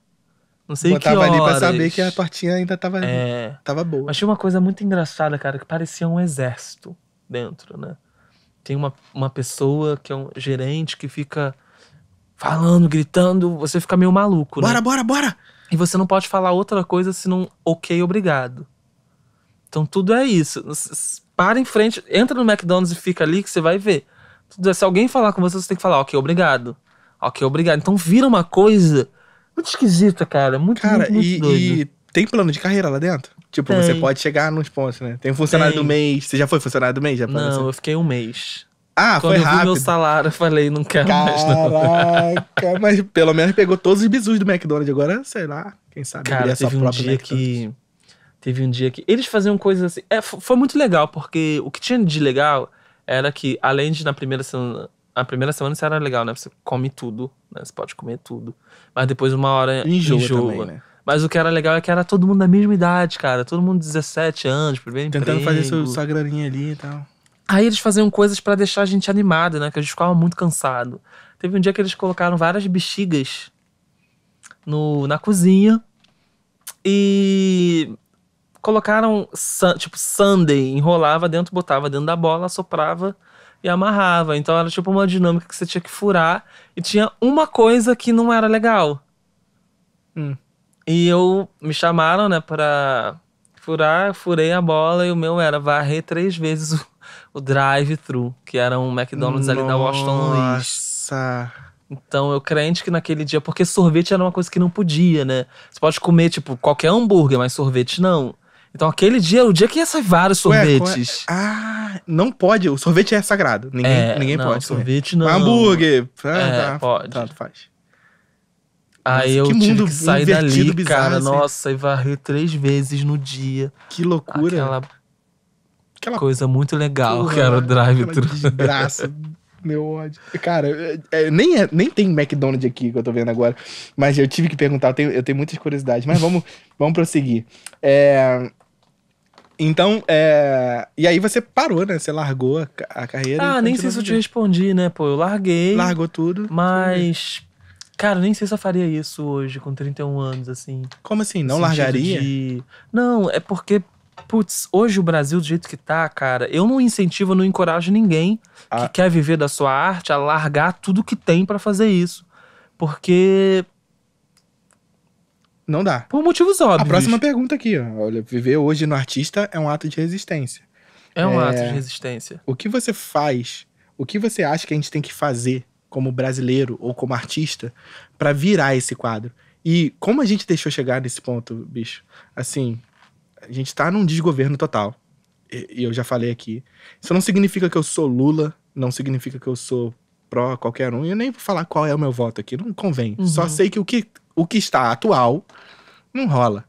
não sei Botava que horas. ali pra saber que a partinha ainda tava, é. tava boa. Mas tinha uma coisa muito engraçada, cara, que parecia um exército dentro, né? Tem uma, uma pessoa que é um gerente que fica falando, gritando, você fica meio maluco, bora, né? Bora, bora, bora! E você não pode falar outra coisa senão ok, obrigado. Então tudo é isso. Para em frente, entra no McDonald's e fica ali que você vai ver. É, se alguém falar com você, você tem que falar ok, obrigado. Ok, obrigado. Então vira uma coisa muito esquisita, cara. Muito, cara, muito, muito e, doido. e tem plano de carreira lá dentro? Tipo, tem. você pode chegar nos pontos, né? Tem funcionário tem. do mês. Você já foi funcionário do mês? Já não, você? eu fiquei um mês. Ah, Quando foi rápido. Quando meu salário, eu falei, não quero Caraca, mais Caraca, mas pelo menos pegou todos os bisus do McDonald's. Agora, sei lá, quem sabe. Cara, é teve um dia McDonald's. que... Teve um dia que... Eles faziam coisas assim... É, foi muito legal, porque o que tinha de legal era que, além de na primeira semana a primeira semana isso era legal, né? Você come tudo, né? Você pode comer tudo. Mas depois uma hora enjoa. enjoa. Também, né? Mas o que era legal é que era todo mundo da mesma idade, cara. Todo mundo 17 anos, primeiro Tentando emprego. fazer sua, sua graninha ali e tal. Aí eles faziam coisas para deixar a gente animada, né? Que a gente ficava muito cansado. Teve um dia que eles colocaram várias bexigas no, na cozinha e colocaram, tipo, Sunday, enrolava dentro, botava dentro da bola, soprava e amarrava. Então era tipo uma dinâmica que você tinha que furar e tinha uma coisa que não era legal. Hum. E eu me chamaram, né, pra furar, furei a bola e o meu era varrer três vezes o, o drive-thru, que era um McDonald's Nossa. ali da Washington Nossa. Então eu crente que naquele dia, porque sorvete era uma coisa que não podia, né? Você pode comer, tipo, qualquer hambúrguer, mas sorvete não. Então aquele dia, o dia que ia sair vários é? sorvetes. Ué, é? Ah, não pode. O sorvete é sagrado. Ninguém, é, ninguém não, pode. Sorvete comer. não. Um hambúrguer. Ah, é, tá, pode. Tanto faz. Aí eu tive que sair dali, bizarro, cara. Assim. Nossa, e varrer três vezes no dia. Que loucura. Aquela, aquela coisa muito legal porra, que era o drive-thru. Desgraça. meu ódio. Cara, é, é, nem, é, nem tem McDonald's aqui que eu tô vendo agora. Mas eu tive que perguntar, eu tenho, eu tenho muitas curiosidades. Mas vamos, vamos prosseguir. É, então, é... E aí você parou, né? Você largou a, a carreira. Ah, nem sei se eu te respondi, né? Pô, eu larguei. Largou tudo. Mas. Cara, nem sei se eu faria isso hoje, com 31 anos, assim. Como assim? Não largaria? De... Não, é porque, putz, hoje o Brasil, do jeito que tá, cara, eu não incentivo, não encorajo ninguém que ah. quer viver da sua arte a largar tudo que tem para fazer isso. Porque não dá. Por motivos óbvios. A próxima pergunta aqui, ó. Olha, viver hoje no artista é um ato de resistência. É um é... ato de é, resistência. O que você faz? O que você acha que a gente tem que fazer como brasileiro ou como artista para virar esse quadro? E como a gente deixou chegar nesse ponto, bicho? Assim, a gente tá num desgoverno total. E, e eu já falei aqui. Isso não significa que eu sou Lula, não significa que eu sou pró qualquer um. Eu nem vou falar qual é o meu voto aqui, não convém. Uhum. Só sei que o que o que está atual, não rola.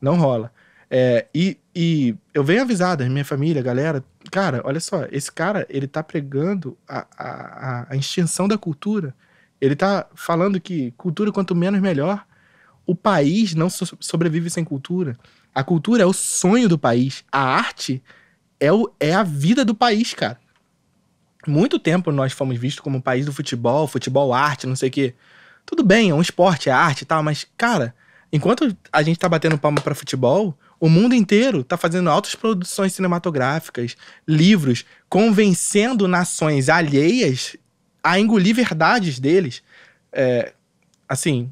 Não rola. É, e, e eu venho avisado, minha família, galera, cara, olha só, esse cara, ele tá pregando a, a, a extinção da cultura. Ele tá falando que cultura quanto menos melhor. O país não so sobrevive sem cultura. A cultura é o sonho do país. A arte é, o, é a vida do país, cara. Muito tempo nós fomos vistos como o país do futebol, futebol arte, não sei o quê. Tudo bem, é um esporte, é arte e tal, mas, cara, enquanto a gente tá batendo palma para futebol, o mundo inteiro tá fazendo altas produções cinematográficas, livros, convencendo nações alheias a engolir verdades deles. É, assim,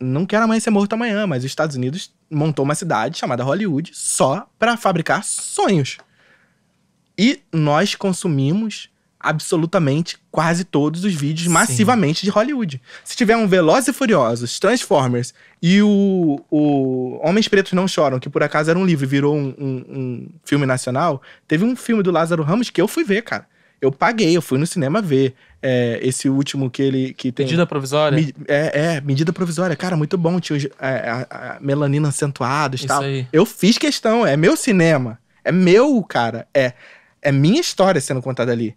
não quero amanhã ser morto amanhã, mas os Estados Unidos montou uma cidade chamada Hollywood só para fabricar sonhos. E nós consumimos absolutamente quase todos os vídeos massivamente Sim. de Hollywood. Se tiver um Velozes e Furiosos, Transformers e o, o Homens Pretos Não Choram, que por acaso era um livro e virou um, um, um filme nacional, teve um filme do Lázaro Ramos que eu fui ver, cara. Eu paguei, eu fui no cinema ver. É, esse último que ele que tem. Medida provisória? Me, é, é, medida provisória. Cara, muito bom. Tinha é, a, a melanina acentuada e tal. Aí. Eu fiz questão, é meu cinema. É meu, cara. É, é minha história sendo contada ali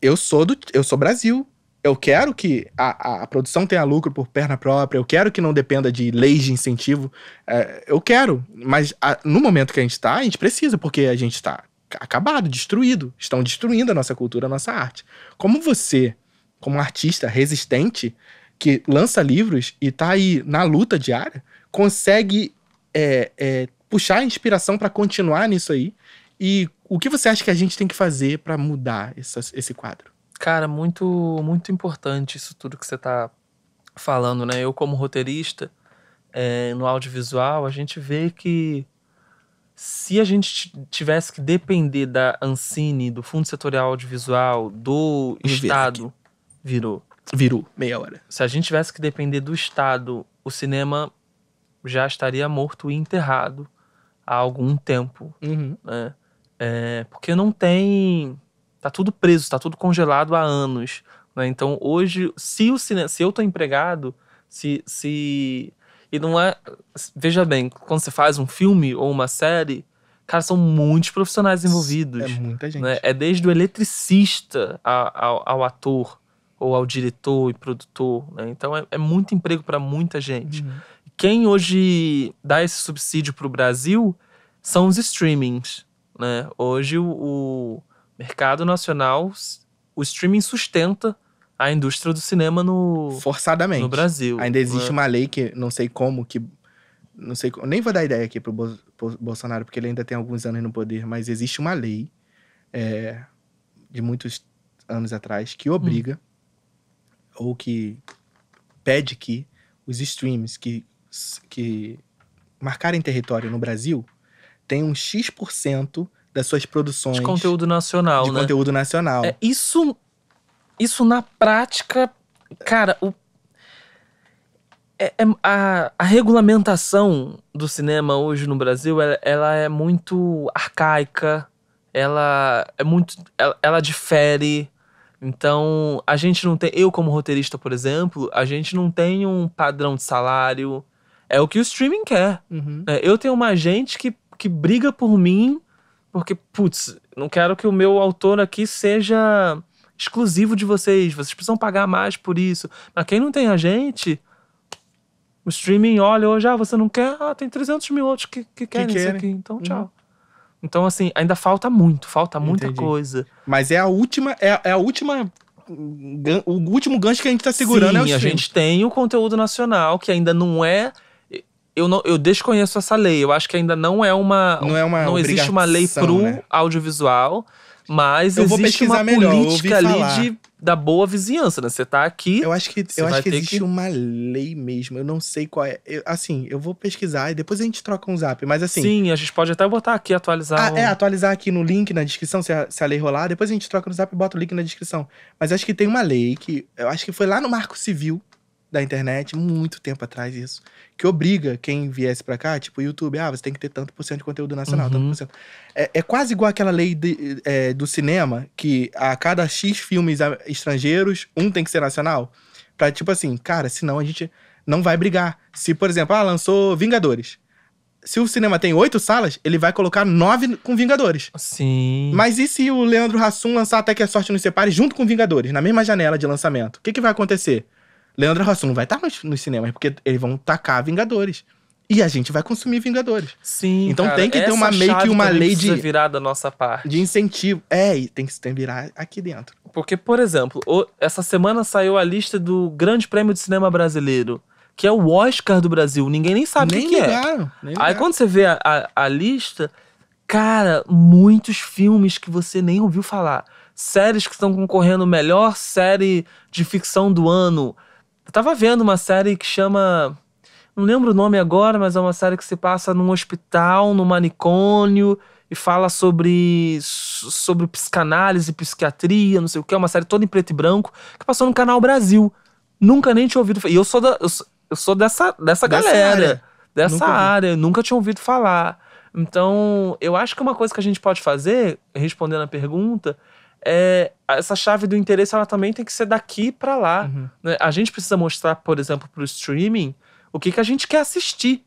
eu sou do, eu sou Brasil. Eu quero que a, a, a, produção tenha lucro por perna própria, eu quero que não dependa de leis de incentivo. É, eu quero, mas a, no momento que a gente está, a gente precisa, porque a gente está acabado, destruído. Estão destruindo a nossa cultura, a nossa arte. Como você, como um artista resistente, que lança livros e está aí na luta diária, consegue é, é, puxar a inspiração para continuar nisso aí? E o que você acha que a gente tem que fazer para mudar essa, esse quadro? Cara, muito, muito importante isso tudo que você está falando, né? Eu, como roteirista, é, no audiovisual, a gente vê que se a gente tivesse que depender da Ancine, do Fundo Setorial Audiovisual, do Estado. Virou. Virou, meia hora. Se a gente tivesse que depender do Estado, o cinema já estaria morto e enterrado há algum tempo. Uhum. Né? É, porque não tem. Tá tudo preso, tá tudo congelado há anos. Né? Então, hoje, se, o se eu tô empregado, se, se. E não é. Veja bem, quando você faz um filme ou uma série, cara, são muitos profissionais envolvidos. É muita né? gente. Né? É desde o eletricista ao, ao, ao, ator, ou ao diretor e produtor. Né? Então, é, é, muito emprego para muita gente. Uhum. Quem hoje dá esse subsídio para o Brasil são os streamings. Né? Hoje o, o mercado nacional, o streaming sustenta a indústria do cinema no forçadamente no Brasil. Ainda existe né? uma lei que não sei como que não sei nem vou dar ideia aqui pro Bolsonaro porque ele ainda tem alguns anos no poder, mas existe uma lei é, de muitos anos atrás que obriga hum. ou que pede que os streams que que marcarem território no Brasil tem um X% das suas produções. De conteúdo nacional, de né? conteúdo nacional. É, isso, isso na prática, cara, o, é, é, a, a, regulamentação do cinema hoje no Brasil, ela, ela é muito arcaica, ela é muito, ela, ela difere. Então, a gente não tem, eu como roteirista, por exemplo, a gente não tem um padrão de salário. É o que o streaming quer. Uhum. É, eu tenho uma agente que que briga por mim, porque, putz, não quero que o meu autor aqui seja exclusivo de vocês, vocês precisam pagar mais por isso. Mas quem não tem a gente, o streaming olha hoje, ah, você não quer? Ah, tem 300 mil outros que, que querem, que isso aqui, então uhum. tchau. Então, assim, ainda falta muito, falta muita Entendi. coisa. Mas é a última, é, é a última o último gancho que a gente está segurando Sim, é o streaming. a gente tem o conteúdo nacional que ainda não é eu, não, eu desconheço essa lei. Eu acho que ainda não é uma. Não, é uma não existe uma lei pro né? audiovisual, mas eu existe uma política ali de, da boa vizinhança, né? Você tá aqui. Eu acho que, eu acho que existe que... uma lei mesmo. Eu não sei qual é. Eu, assim, eu vou pesquisar e depois a gente troca um zap. Mas assim. Sim, a gente pode até botar aqui, atualizar. Ah, um... É, atualizar aqui no link na descrição, se a, se a lei rolar. Depois a gente troca no zap e bota o link na descrição. Mas acho que tem uma lei que. Eu acho que foi lá no Marco Civil da internet, muito tempo atrás isso, que obriga quem viesse para cá, tipo YouTube, ah, você tem que ter tanto por cento de conteúdo nacional, uhum. tanto por cento. É, é, quase igual aquela lei de, é, do cinema, que a cada X filmes estrangeiros, um tem que ser nacional. Pra, tipo assim, cara, senão a gente não vai brigar. Se, por exemplo, ah, lançou Vingadores. Se o cinema tem oito salas, ele vai colocar nove com Vingadores. Sim. Mas e se o Leandro Hassum lançar Até que a Sorte nos Separe junto com Vingadores, na mesma janela de lançamento? O que, que vai acontecer? Leandro não vai estar tá nos, nos cinemas, porque eles vão tacar Vingadores. E a gente vai consumir Vingadores. Sim. Então cara, tem que ter uma meio que uma lei de. virar da nossa parte. De incentivo. É, e tem que virar aqui dentro. Porque, por exemplo, essa semana saiu a lista do Grande Prêmio de Cinema Brasileiro, que é o Oscar do Brasil. Ninguém nem sabe o que, é. ligaram, é. Nem Aí quando você vê a, a, a lista, cara, muitos filmes que você nem ouviu falar. Séries que estão concorrendo melhor série de ficção do ano eu tava vendo uma série que chama. Não lembro o nome agora, mas é uma série que se passa num hospital, num manicômio, e fala sobre, sobre psicanálise, psiquiatria, não sei o que. É uma série toda em preto e branco, que passou no canal Brasil. Nunca nem tinha ouvido. E eu sou, da, eu sou, dessa, dessa, dessa galera, área. dessa nunca área. Nunca tinha ouvido falar. Então, eu acho que uma coisa que a gente pode fazer, respondendo a pergunta, é, essa chave do interesse ela também tem que ser daqui para lá. Uhum. Né? A gente precisa mostrar, por exemplo, para o streaming o que, que a gente quer assistir.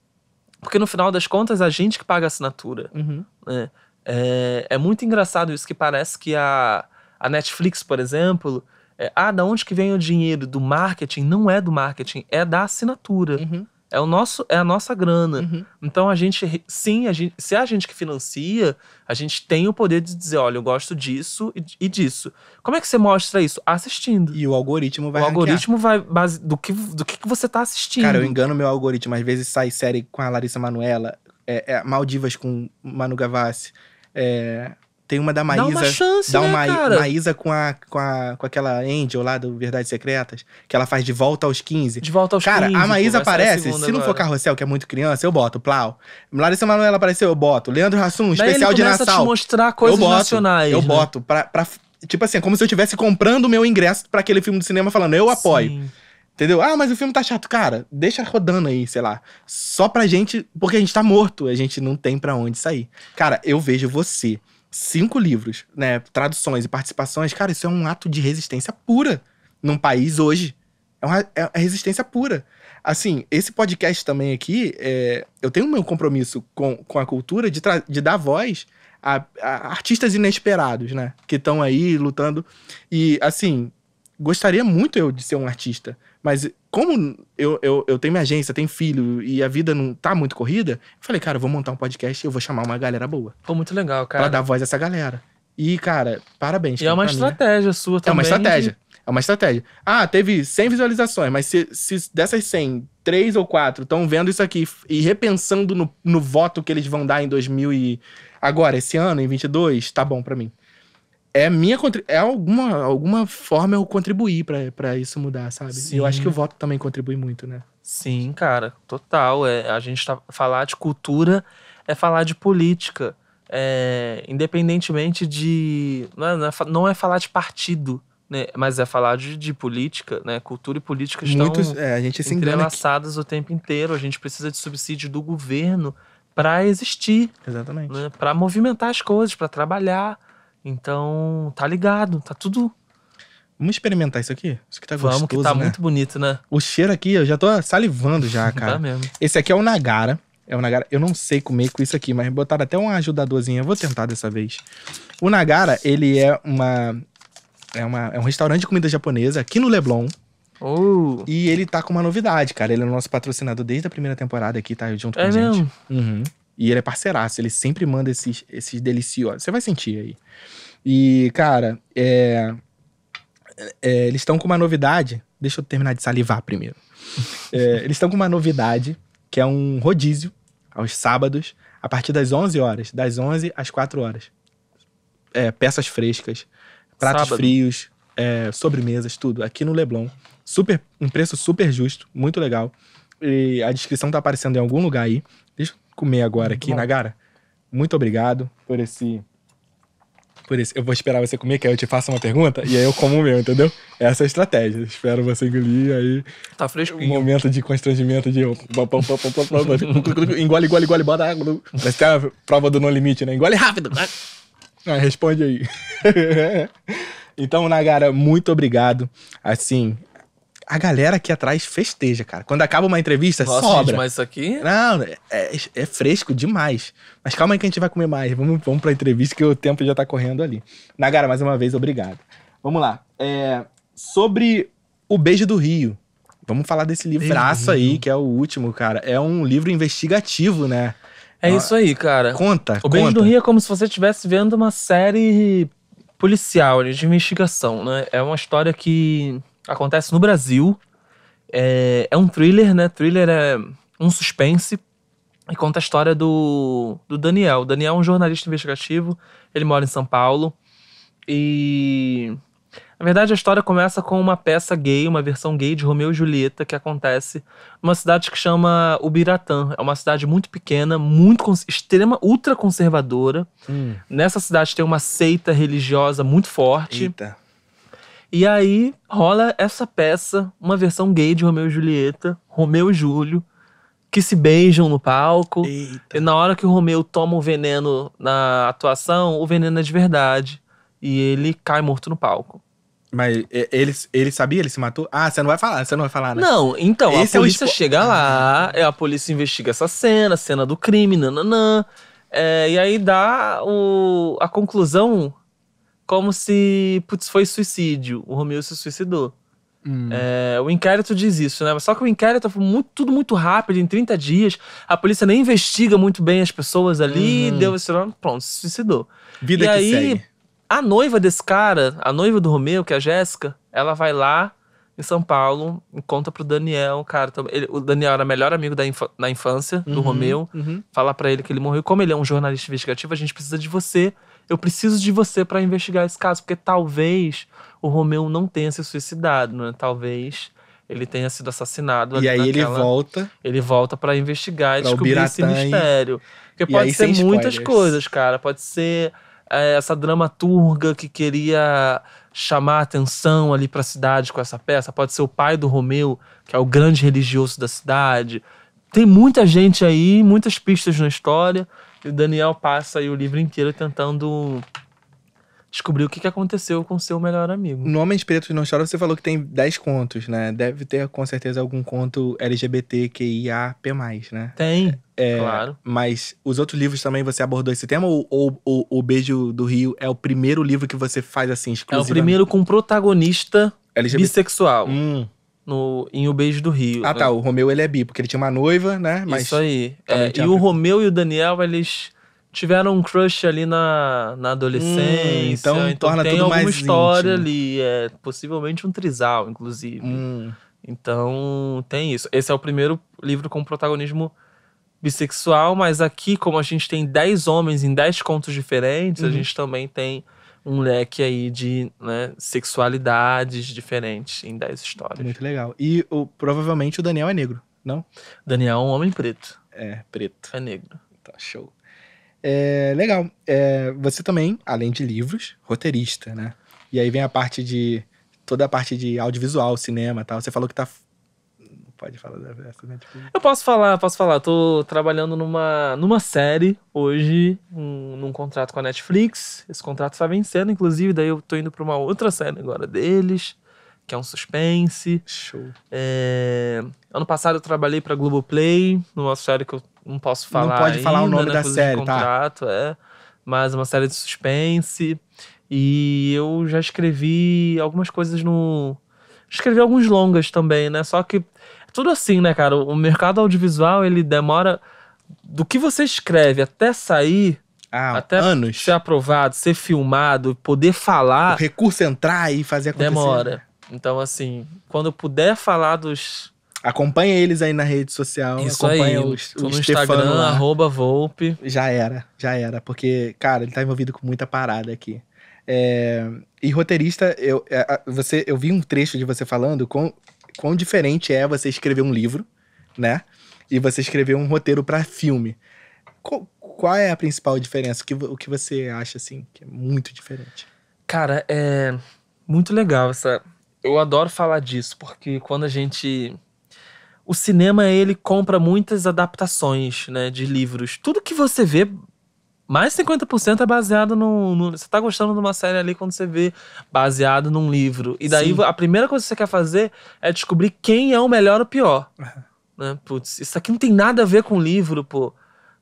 Porque no final das contas, é a gente que paga a assinatura. Uhum. Né? É, é, muito engraçado isso que parece que a, a Netflix, por exemplo, é, ah, da onde que vem o dinheiro? Do marketing? Não é do marketing, é da assinatura. Uhum. É, o nosso, é a nossa grana. Uhum. Então a gente, sim, a gente, se é a gente que financia, a gente tem o poder de dizer, olha, eu gosto disso e, e disso. Como é que você mostra isso? Assistindo. E o algoritmo vai O ranquear. algoritmo vai base do que do que, que você tá assistindo. Cara, eu engano meu algoritmo. Às vezes sai série com a Larissa Manuela, é, é Maldivas com Manu Gavassi, é, tem uma da Maísa. Dá uma chance, dá né, uma né, cara? Maísa com, a, com, a, com aquela Angel lá do Verdades Secretas, que ela faz de volta aos 15. De volta aos cara, 15. Cara, a Maísa é aparece, se agora. não for Carrossel, que é muito criança, eu boto, Plau. Larissa Manoela apareceu, eu boto. Leandro Hassum, Daí especial de Natal. Eu te mostrar coisas eu boto, nacionais. Eu né? boto. Pra, pra, tipo assim, é como se eu estivesse comprando o meu ingresso para aquele filme do cinema falando, eu apoio. Sim. Entendeu? Ah, mas o filme tá chato. Cara, deixa rodando aí, sei lá. Só pra gente. Porque a gente tá morto, a gente não tem pra onde sair. Cara, eu vejo você cinco livros, né? Traduções e participações, cara, isso é um ato de resistência pura num país hoje. É uma é resistência pura. Assim, esse podcast também aqui, é, eu tenho meu compromisso com, com a cultura de, de dar voz a, a, artistas inesperados, né? Que estão aí lutando. E, assim, gostaria muito eu de ser um artista. Mas como eu, eu, eu tenho minha agência, tenho filho e a vida não tá muito corrida, eu falei, cara, eu vou montar um podcast e eu vou chamar uma galera boa. foi muito legal, cara. Pra dar voz a essa galera. E, cara, parabéns. E é uma né? estratégia minha. sua também. É uma estratégia. De... É uma estratégia. Ah, teve 100 visualizações, mas se, se dessas 100, 3 ou 4 estão vendo isso aqui e repensando no, no voto que eles vão dar em 2000 e... Agora, esse ano, em 22, tá bom para mim é minha é alguma alguma forma eu contribuir para isso mudar, sabe? Sim. E eu acho que o voto também contribui muito, né? Sim, cara, total. É, a gente tá falar de cultura é falar de política, é, independentemente de não é, não é, é falar de partido. Né? Mas é falar de, de, política, né? Cultura e política estão Muitos, é, a gente se entrelaçadas que... o tempo inteiro. A gente precisa de subsídio do governo para existir, exatamente, né? para movimentar as coisas, para trabalhar. Então, tá ligado, tá tudo. Vamos experimentar isso aqui? Isso tá que tá gostoso Vamos, que tá né? muito bonito, né? O cheiro aqui, eu já tô salivando já, cara. tá mesmo. Esse aqui é o Nagara. É o Nagara. Eu não sei comer com isso aqui, mas botaram até uma ajudadorzinha. Eu vou tentar dessa vez. O Nagara, ele é uma. É, uma, é um restaurante de comida japonesa aqui no Leblon. Oh. E ele tá com uma novidade, cara. Ele é o nosso patrocinador desde a primeira temporada aqui, tá junto é com é a gente. Mesmo? Uhum. E ele é parceiraço, ele sempre manda esses, esses deliciosos. Você vai sentir aí. E, cara, é, é, eles estão com uma novidade. Deixa eu terminar de salivar primeiro. é, eles estão com uma novidade, que é um rodízio aos sábados, a partir das 11 horas. Das 11 às 4 horas. É, peças frescas, pratos Sábado. frios, é, sobremesas, tudo. Aqui no Leblon. Super, um preço super justo, muito legal. E a descrição tá aparecendo em algum lugar aí comer agora aqui, Bom. Nagara. Muito obrigado por esse. Por esse. Eu vou esperar você comer, que aí eu te faço uma pergunta e aí eu como o meu, entendeu? Essa é a estratégia. espero você engolir, aí. Tá fresquinho. Um momento de constrangimento de. engole, engole, engole, bota água. vai ser a prova do não limite, né? Engole rápido. Ah, responde aí. então, Nagara, muito obrigado. Assim, a galera aqui atrás festeja, cara. Quando acaba uma entrevista, Nossa, sobra. mas isso aqui... Não, é, é, é, fresco demais. Mas calma aí que a gente vai comer mais. Vamos, vamos pra entrevista que o tempo já tá correndo ali. Nagara, mais uma vez, obrigado. Vamos lá. É, sobre O Beijo do Rio. Vamos falar desse livraço aí, que é o último, cara. É um livro investigativo, né? É isso aí, cara. Conta, O Beijo do Rio é como se você estivesse vendo uma série policial, de investigação, né? É uma história que acontece no Brasil. É, é um thriller, né? Thriller é um suspense e conta a história do, do Daniel. O Daniel é um jornalista investigativo, ele mora em São Paulo. E. Na verdade, a história começa com uma peça gay, uma versão gay de Romeu e Julieta, que acontece numa cidade que chama Ubiratã. É uma cidade muito pequena, muito extrema, ultra conservadora. Hum. Nessa cidade tem uma seita religiosa muito forte. Eita. E aí rola essa peça, uma versão gay de Romeu e Julieta, Romeu e Júlio, que se beijam no palco. Eita. E na hora que o Romeu toma o veneno na atuação, o veneno é de verdade. E ele cai morto no palco. Mas ele, ele sabia? Ele se matou? Ah, você não vai falar, você não vai falar, né? Não, então, Esse a é polícia é expo... chega lá, é, a polícia investiga essa cena, cena do crime, nananã. É, e aí dá o, a conclusão como se putz, foi suicídio. O Romeu se suicidou. Hum. É, o inquérito diz isso, né? Só que o inquérito foi muito, tudo muito rápido, em 30 dias. A polícia nem investiga muito bem as pessoas ali, uhum. deu esse nome, pronto, se suicidou. Vida e que aí, segue. a noiva desse cara, a noiva do Romeu, que é a Jéssica, ela vai lá em São Paulo, conta pro Daniel, cara. Tá, ele, o Daniel era melhor amigo da infa, na infância do uhum, Romeu. Uhum. Fala para ele que ele morreu. Como ele é um jornalista investigativo, a gente precisa de você eu preciso de você para investigar esse caso, porque talvez o Romeu não tenha se suicidado, né? Talvez ele tenha sido assassinado. E aí naquela... ele volta. Ele volta para investigar e descobrir Biratã esse mistério. Porque pode ser muitas coisas, cara. Pode ser é, essa dramaturga que queria chamar atenção ali para a cidade com essa peça. Pode ser o pai do Romeu, que é o grande religioso da cidade. Tem muita gente aí, muitas pistas na história. E o Daniel passa aí o livro inteiro tentando descobrir o que, que aconteceu com seu melhor amigo. No Homens Pretos Não chora você falou que tem 10 contos, né? Deve ter, com certeza, algum conto LGBTQIAP+, né? Tem, é, claro. Mas os outros livros também você abordou esse tema? Ou, ou, ou O Beijo do Rio é o primeiro livro que você faz, assim, exclusivo É o primeiro com protagonista LGBT... bissexual. Hum no, em O Beijo do Rio. Ah, tá. Né? O Romeu, ele é bi, porque ele tinha uma noiva, né? Mas Isso aí. É, e o Romeu e o Daniel, eles tiveram um crush ali na, na adolescência. Hum, então, então torna tem tudo alguma mais história íntimo. ali. É possivelmente um trisal, inclusive. Hum. Então, tem isso. Esse é o primeiro livro com protagonismo bissexual, mas aqui, como a gente tem 10 homens em 10 contos diferentes, uhum. a gente também tem um leque aí de né, sexualidades diferentes em 10 histórias. Muito legal. E o, provavelmente o Daniel é negro, não? Daniel é um homem preto. É, preto. É negro. Tá, show. É, legal. É, você também, além de livros, roteirista, né? E aí vem a parte de. toda a parte de audiovisual, cinema e tal. Você falou que tá pode falar da festa, né? Tipo... Eu posso falar, posso falar. estou tô trabalhando numa, numa série hoje, um, num contrato com a Netflix. Esse contrato está vencendo, inclusive, daí eu tô indo para uma outra série agora deles, que é um suspense. Show. É... Ano passado eu trabalhei pra Globoplay, numa série que eu não posso falar. Não pode ainda, falar o nome né? da série, tá. contrato, tá? É. Mas é uma série de suspense. E eu já escrevi algumas coisas no. Escrevi alguns longas também, né? Só que tudo assim, né, cara? O mercado audiovisual, ele demora. Do que você escreve até sair, ah, até anos. ser aprovado, ser filmado, poder falar. O recurso entrar e fazer acontecer. Demora. Então, assim, quando eu puder falar dos. Acompanha eles aí na rede social. Isso acompanha aí, os, o no Instagram, lá. arroba Volpe. Já era, já era. Porque, cara, ele tá envolvido com muita parada aqui. É, e roteirista, eu, é, você, eu vi um trecho de você falando com, quão diferente é você escrever um livro, né? E você escrever um roteiro para filme. Qual, qual, é a principal diferença? O que, o que você acha, assim, que é muito diferente? Cara, é muito legal essa. Eu adoro falar disso, porque quando a gente. O cinema, ele compra muitas adaptações, né, de livros. Tudo que você vê mais 50% é baseado no, no, Você tá gostando de uma série ali quando você vê baseado num livro. E daí Sim. a primeira coisa que você quer fazer é descobrir quem é o melhor ou pior. Né? Putz, isso aqui não tem nada a ver com livro, pô.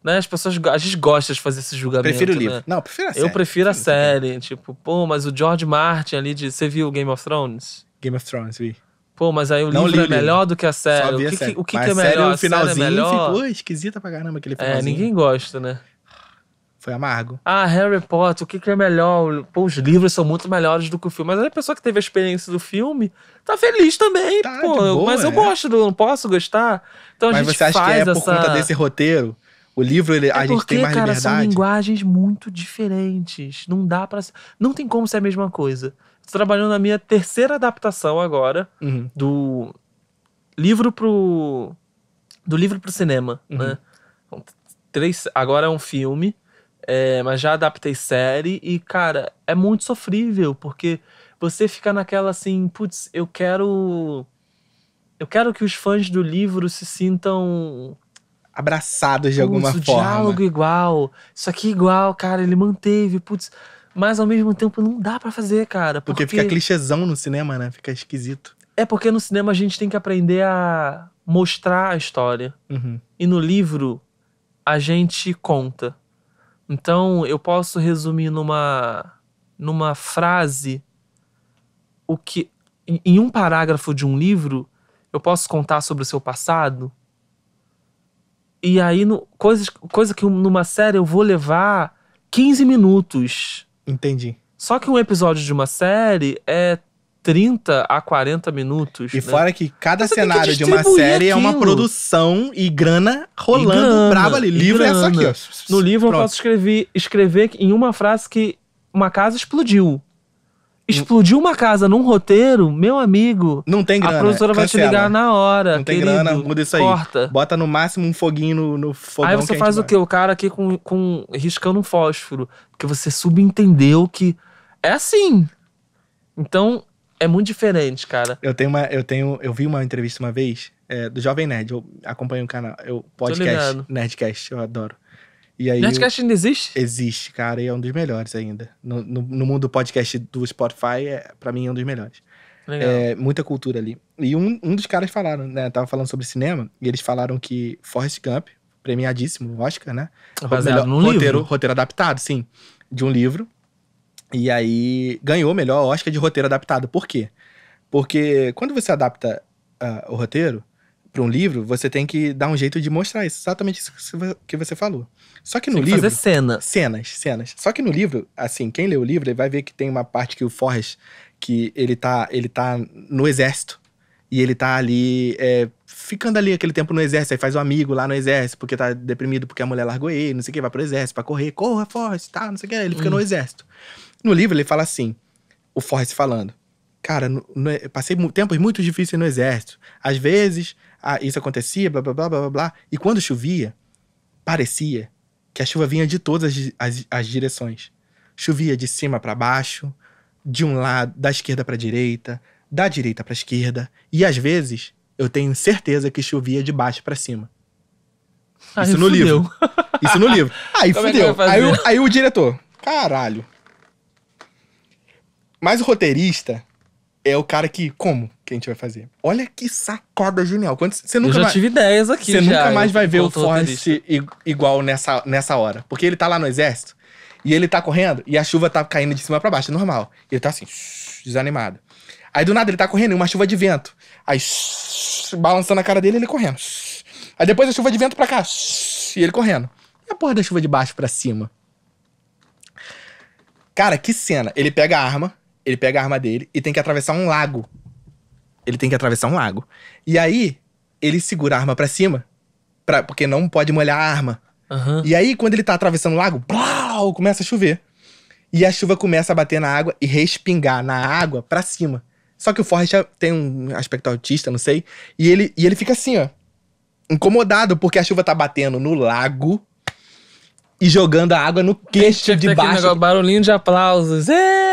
Né? As pessoas. A gente gosta de fazer esse julgamento. Prefiro o né? livro. Né? Não, prefiro a série. Eu prefiro a série. Tipo, pô, mas o George Martin ali de. Você viu Game of Thrones? Game of Thrones, vi. Pô, mas aí o livro é li, é melhor li. do que a série. O que, série. Que, o que, que é melhor? Série, o finalzinho a série é melhor? ficou esquisita pra caramba aquele é, finalzinho. É, ninguém gosta, né? Foi amargo. Ah, Harry Potter, o que, que é melhor? Pô, os livros são muito melhores do que o filme. Mas a pessoa que teve a experiência do filme tá feliz também, tá, pô. Boa, mas eu né? gosto, não posso gostar. Então mas a gente você acha que é por essa... conta desse roteiro? O livro, ele, é a porque, gente tem mais cara, liberdade? são linguagens muito diferentes. Não dá para Não tem como ser a mesma coisa. Tô trabalhando na minha terceira adaptação agora uhum. do livro pro... Do livro pro cinema, uhum. né? três, agora é um filme. É, mas já adaptei série e, cara, é muito sofrível, porque você fica naquela assim, putz, eu quero. Eu quero que os fãs do livro se sintam. Abraçados de putz, alguma o forma. diálogo é igual, isso aqui é igual, cara, ele manteve, putz. Mas ao mesmo tempo não dá para fazer, cara. Porque... porque fica clichêzão no cinema, né? Fica esquisito. É porque no cinema a gente tem que aprender a mostrar a história. Uhum. E no livro a gente conta. Então, eu posso resumir numa numa frase o que em um parágrafo de um livro eu posso contar sobre o seu passado. E aí no, coisas, coisa que numa série eu vou levar 15 minutos. Entendi. Só que um episódio de uma série é 30 a 40 minutos. E né? fora que cada Você cenário que de uma série aquilo. é uma produção e grana rolando brava ali. Livro grana. é essa aqui, ó. No livro Pronto. eu posso escrever, escrever em uma frase que uma casa explodiu. Explodiu uma casa num roteiro, meu amigo. Não tem grana. A produtora cancela. vai te ligar na hora. Não tem querido, grana, muda isso aí. Corta. Bota no máximo um foguinho no, no fogão. Aí você faz o quê? O cara aqui com, com riscando um fósforo. Porque você subentendeu que é assim. Então, é muito diferente, cara. Eu tenho uma. Eu tenho. Eu vi uma entrevista uma vez é, do Jovem Nerd. Eu acompanho o canal. Eu podcast. Nerdcast, eu adoro. E aí, Nerdcast ainda existe? Existe, cara, e é um dos melhores ainda. No, no, no mundo podcast do Spotify, é, para mim é um dos melhores. Legal. É, muita cultura ali. E um, um dos caras falaram, né? Tava falando sobre cinema, e eles falaram que Forrest Gump, premiadíssimo, Oscar, né? Baseado melhor, num roteiro, livro. roteiro adaptado, sim. De um livro e aí ganhou melhor Oscar é de roteiro adaptado. Por quê? Porque quando você adapta uh, o roteiro para um livro, você tem que dar um jeito de mostrar isso, exatamente isso que você falou. Só que no tem que livro. Fazer cena. Cenas, cenas. Só que no livro, assim, quem lê o livro, ele vai ver que tem uma parte que o Forrest, que ele tá, ele tá no exército. E ele tá ali, é, ficando ali aquele tempo no exército, aí faz um amigo lá no exército, porque tá deprimido porque a mulher largou ele, não sei o que, vai pro exército pra correr, corra, Forrest, tá, não sei o que, ele fica hum. no exército. No livro ele fala assim, o Forrest falando, cara, no, no, passei tempos muito difíceis no exército. Às vezes isso acontecia, blá, blá, blá, blá, blá. E quando chovia, parecia que a chuva vinha de todas as, as, as direções. Chovia de cima para baixo, de um lado, da esquerda para a direita, da direita para a esquerda. E às vezes, eu tenho certeza que chovia de baixo para cima. Aí isso no fudeu. livro. Isso no livro. Aí Como é fudeu. É aí, aí o diretor, caralho, mas o roteirista é o cara que, como que a gente vai fazer? Olha que sacada genial. Quando você nunca eu já tive ideias aqui. Você já, nunca mais vai ver o Forrest igual nessa, nessa hora. Porque ele tá lá no exército e ele tá correndo e a chuva tá caindo de cima para baixo, é normal. Ele tá assim, desanimado. Aí do nada ele tá correndo e uma chuva de vento. Aí balançando a cara dele, ele correndo. Aí depois a chuva de vento pra cá. E ele correndo. E a porra da chuva de baixo pra cima? Cara, que cena. Ele pega a arma, ele pega a arma dele e tem que atravessar um lago. Ele tem que atravessar um lago. E aí, ele segura a arma para cima, pra, porque não pode molhar a arma. Uhum. E aí, quando ele tá atravessando o lago, blau, começa a chover. E a chuva começa a bater na água e respingar na água para cima. Só que o Forrest tem um aspecto autista, não sei. E ele, e ele fica assim, ó. Incomodado, porque a chuva tá batendo no lago e jogando a água no queixo de baixo. Barulhinho de aplausos. É!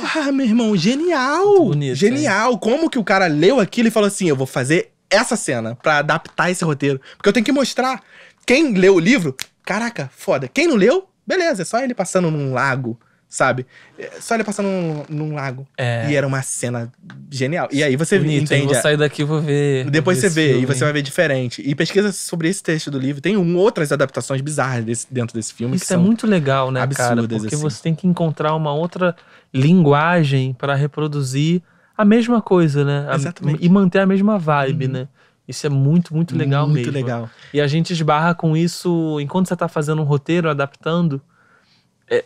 Porra, ah, meu irmão, genial! Bonito, genial! Hein? Como que o cara leu aquilo e falou assim: eu vou fazer essa cena para adaptar esse roteiro? Porque eu tenho que mostrar. Quem leu o livro, caraca, foda. Quem não leu, beleza, é só ele passando num lago sabe? É só ele passando num, num lago. É. E era uma cena genial. E aí você Bonito, entende. Eu vou sair daqui vou ver. Depois você vê filme. e você vai ver diferente. E pesquisa sobre esse texto do livro. Tem um, outras adaptações bizarras desse, dentro desse filme. Isso é muito legal, né, absurdas, cara? Porque assim. você tem que encontrar uma outra linguagem para reproduzir a mesma coisa, né? Exatamente. A, e manter a mesma vibe, uhum. né? Isso é muito, muito legal muito mesmo. Muito legal. E a gente esbarra com isso enquanto você está fazendo um roteiro, adaptando. É,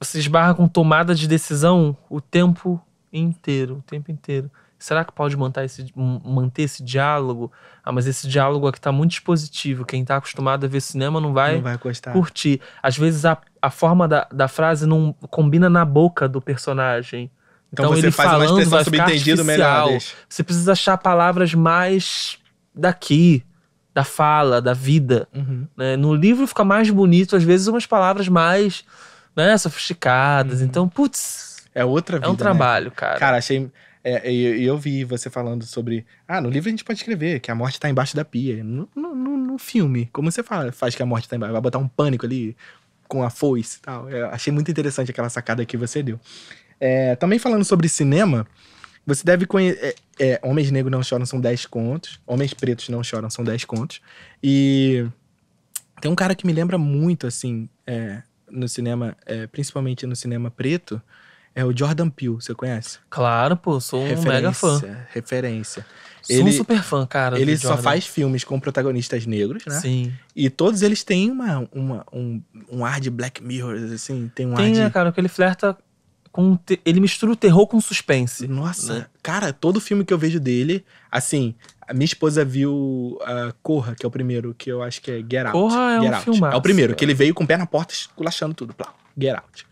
você esbarra com tomada de decisão o tempo inteiro, o tempo inteiro. Será que pode manter esse, manter esse diálogo? Ah, mas esse diálogo aqui tá muito dispositivo. Quem tá acostumado a ver cinema não vai, não vai curtir. Às vezes a, a forma da, da frase não combina na boca do personagem. Então, então ele falando vai ficar artificial. Melhor, você precisa achar palavras mais daqui, da fala, da vida. Uhum. Né? No livro fica mais bonito, às vezes, umas palavras mais né, sofisticadas. Uhum. Então, putz. É outra vida. É um né? trabalho, né? cara. Cara, achei. É, e, eu vi você falando sobre. Ah, no livro a gente pode escrever que a morte tá embaixo da pia. No, no, no filme, como você fala, faz que a morte tá embaixo? Vai botar um pânico ali com a foice e tal. Eu achei muito interessante aquela sacada que você deu. É, também falando sobre cinema, você deve conhecer. É, é, Homens Negros Não Choram são 10 contos. Homens Pretos Não Choram são 10 contos. E tem um cara que me lembra muito, assim, é, no cinema, é, principalmente no cinema preto, é o Jordan Peele, você conhece? Claro, pô, sou um referência, mega fã. Referência. Sou ele, um super fã, cara. Ele só faz filmes com protagonistas negros, né? Sim. E todos eles têm uma, uma, um, um ar de Black Mirror, assim, tem um tem, ar né, de... Né, cara, que ele flerta com... Te... Ele mistura o terror com suspense. Nossa, né? cara, todo filme que eu vejo dele, assim, a minha esposa viu uh, Corra, que é o primeiro, que eu acho que é Get Out. Corra é Get um filme. é o primeiro, que ele veio com o pé na porta, esculachando tudo. Plá, Get Out.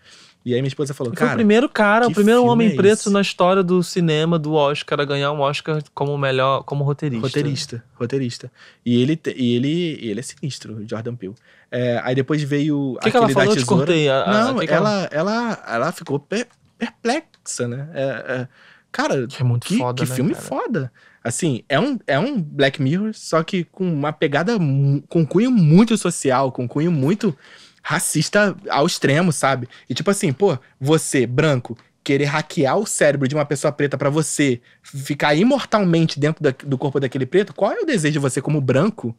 E aí minha esposa falou, cara. Foi o primeiro cara, o primeiro homem é preto na história do cinema, do Oscar, a ganhar um Oscar como melhor, como roteirista. Roteirista, roteirista. E ele, e ele, ele é sinistro, Jordan Peele. É, aí depois veio que aquele que ela falou? da tesoura. Eu te cortei. A, Não, que ela, que ela... ela, ela, ficou per, perplexa, né? É, é, cara, que, é muito que, foda, que né, filme cara? foda. Assim, é um, é um Black Mirror, só que com uma pegada, com cunho muito social, com cunho muito racista ao extremo, sabe? E tipo assim, pô, você, branco, querer hackear o cérebro de uma pessoa preta para você ficar imortalmente dentro da, do corpo daquele preto, qual é o desejo de você como branco?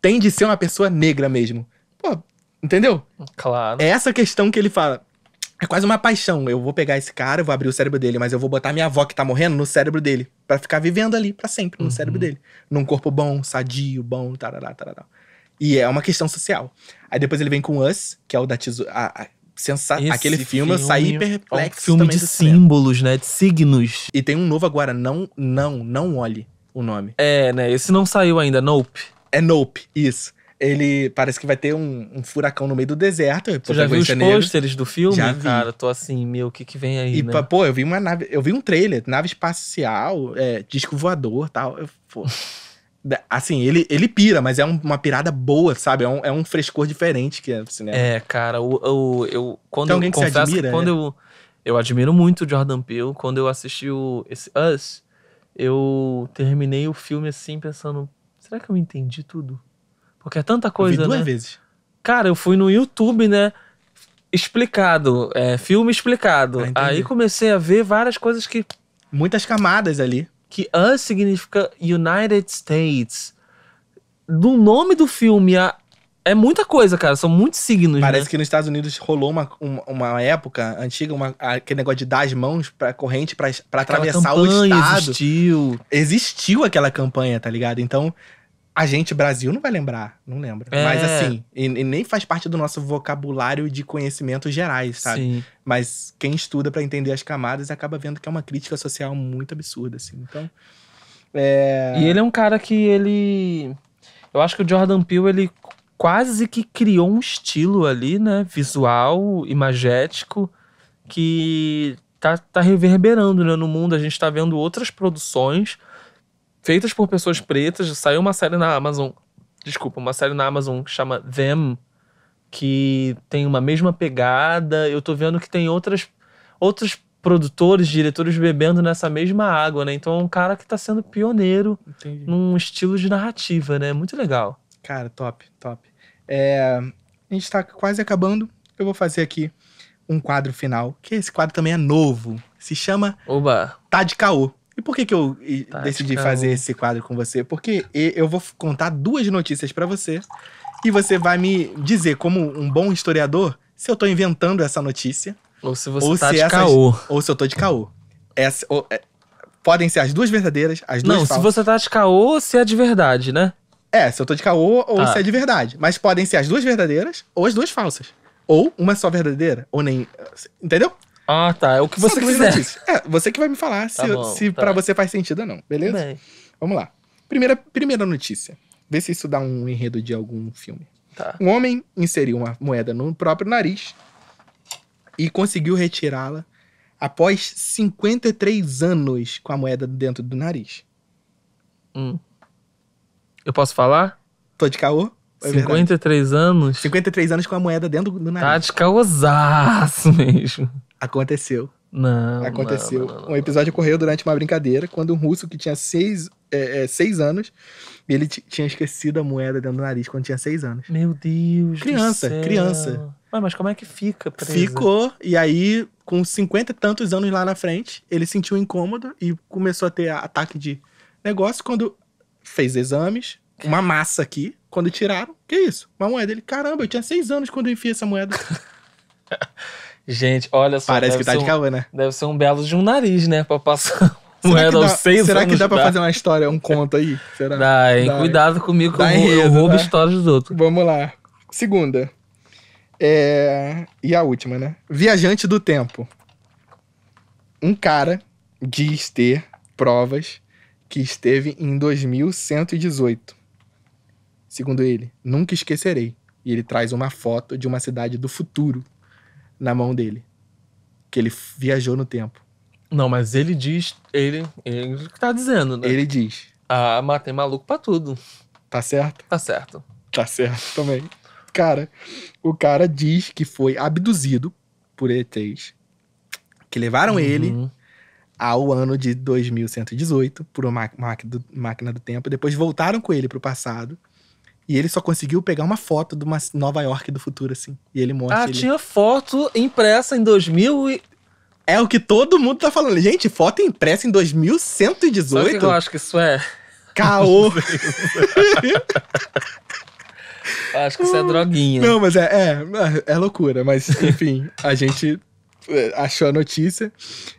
Tem de ser uma pessoa negra mesmo. Pô, entendeu? Claro. É essa questão que ele fala. É quase uma paixão. Eu vou pegar esse cara, eu vou abrir o cérebro dele, mas eu vou botar minha avó que tá morrendo no cérebro dele. para ficar vivendo ali para sempre, no uhum. cérebro dele. Num corpo bom, sadio, bom, tarará, tarará. E é uma questão social. Aí depois ele vem com Us, que é o da tesoura. Sensa Esse aquele filme, filme eu saí perplexo. É um filme de símbolos, né? De signos. E tem um novo agora, não, não, não olhe o nome. É, né? Esse não saiu ainda, Nope. É Nope, isso. Ele parece que vai ter um, um furacão no meio do deserto. Você já viu os pôsteres do filme? Já vi. Cara, tô assim, meu, o que que vem aí, e, né? Pô, eu vi uma nave, eu vi um trailer, nave espacial, é, disco voador, tal. Eu, pô. Assim, ele, ele pira, mas é um, uma pirada boa, sabe? É um, é um frescor diferente que é o cinema. É, cara, o, o, eu. Quando Tem alguém eu que confesso admira, que quando né? eu. Eu admiro muito o Jordan Peele. Quando eu assisti o, esse Us, eu terminei o filme assim, pensando: será que eu entendi tudo? Porque é tanta coisa. Eu vi duas né? vezes. Cara, eu fui no YouTube, né? Explicado. É, filme explicado. Ah, Aí comecei a ver várias coisas que. Muitas camadas ali que US significa United States. No nome do filme, a, é muita coisa, cara. São muitos signos. Né? Parece né? que nos Estados Unidos rolou uma, uma, uma época antiga, uma, aquele negócio de dar as mãos pra corrente pra, pra atravessar o Estado. Existiu. Existiu aquela campanha, tá ligado? Então, a gente, Brasil, não vai lembrar, não lembra. É. Mas assim, e, e, nem faz parte do nosso vocabulário de conhecimentos gerais, sabe? Sim. Mas quem estuda para entender as camadas acaba vendo que é uma crítica social muito absurda, assim. Então. É... E ele é um cara que ele. Eu acho que o Jordan Peele, ele quase que criou um estilo ali, né? Visual, imagético, que tá, tá reverberando né? no mundo. A gente tá vendo outras produções feitas por pessoas pretas. Saiu uma série na Amazon. Desculpa, uma série na Amazon que chama Them, que tem uma mesma pegada. Eu tô vendo que tem outras, outros produtores, diretores bebendo nessa mesma água, né? Então é um cara que tá sendo pioneiro Entendi. num estilo de narrativa, né? Muito legal. Cara, top, top. É, a gente tá quase acabando. Eu vou fazer aqui um quadro final, que esse quadro também é novo. Se chama Oba. Tá de caô. E por que, que eu Tática. decidi então. fazer esse quadro com você? Porque eu vou contar duas notícias para você e você vai me dizer, como um bom historiador, se eu tô inventando essa notícia. Ou se você ou tá se de essas, caô. Ou se eu tô de caô. Essa, ou, é, podem ser as duas verdadeiras, as duas Não, falsas. se você tá de caô, se é de verdade, né? É, se eu tô de caô ou tá. se é de verdade. Mas podem ser as duas verdadeiras ou as duas falsas. Ou uma só verdadeira, ou nem. Entendeu? Ah, tá. É o que você quiser. Né? É, você que vai me falar tá se, bom, se tá. para você faz sentido ou não, beleza? Bem. Vamos lá. Primeira, primeira notícia. Vê se isso dá um enredo de algum filme. Tá. Um homem inseriu uma moeda no próprio nariz e conseguiu retirá-la após 53 anos com a moeda dentro do nariz. Hum. Eu posso falar? Tô de caô? É 53 verdade. anos? 53 anos com a moeda dentro do tá nariz. Tá de caôzaço mesmo. Aconteceu. Não. Aconteceu. Não, não, não, um episódio ocorreu durante uma brincadeira quando um russo que tinha seis, é, é, seis anos, ele tinha esquecido a moeda dentro do nariz quando tinha seis anos. Meu Deus. Criança, criança. Ué, mas como é que fica? Presa? Ficou. E aí, com cinquenta e tantos anos lá na frente, ele sentiu incômodo e começou a ter ataque de negócio quando fez exames, uma massa aqui. Quando tiraram, que isso? Uma moeda. Ele, caramba, eu tinha seis anos quando eu enfiei essa moeda. Gente, olha só. Parece que tá de caô, né? Deve ser um belo de um nariz, né? Pra passar moeda dá, aos seis Será que dá pra, fazer uma história, um conto aí? Será? Dá, hein? Dá, Cuidado comigo que eu, enredo, roubo né? histórias dos outros. Vamos lá. Segunda. É... E a última, né? Viajante do tempo. Um cara diz ter provas que esteve em 2118. Segundo ele, nunca esquecerei. E ele traz uma foto de uma cidade do futuro na mão dele. Que ele viajou no tempo. Não, mas ele diz. Ele, ele que tá dizendo, né? Ele diz. Ah, matei maluco pra tudo. Tá certo? Tá certo. Tá certo também. Cara, o cara diz que foi abduzido por ETs, que levaram uhum. ele ao ano de 2118 por uma máquina do, máquina do tempo, depois voltaram com ele pro passado e ele só conseguiu pegar uma foto de uma Nova York do futuro, assim. E ele mostra. Ah, ele... tinha foto impressa em 2000 e... É o que todo mundo tá falando. Gente, foto impressa em 2118? Sabe que eu acho que isso é... Caô! acho que isso é droguinha. Não, mas é, é, é loucura. Mas, enfim, a gente achou a notícia.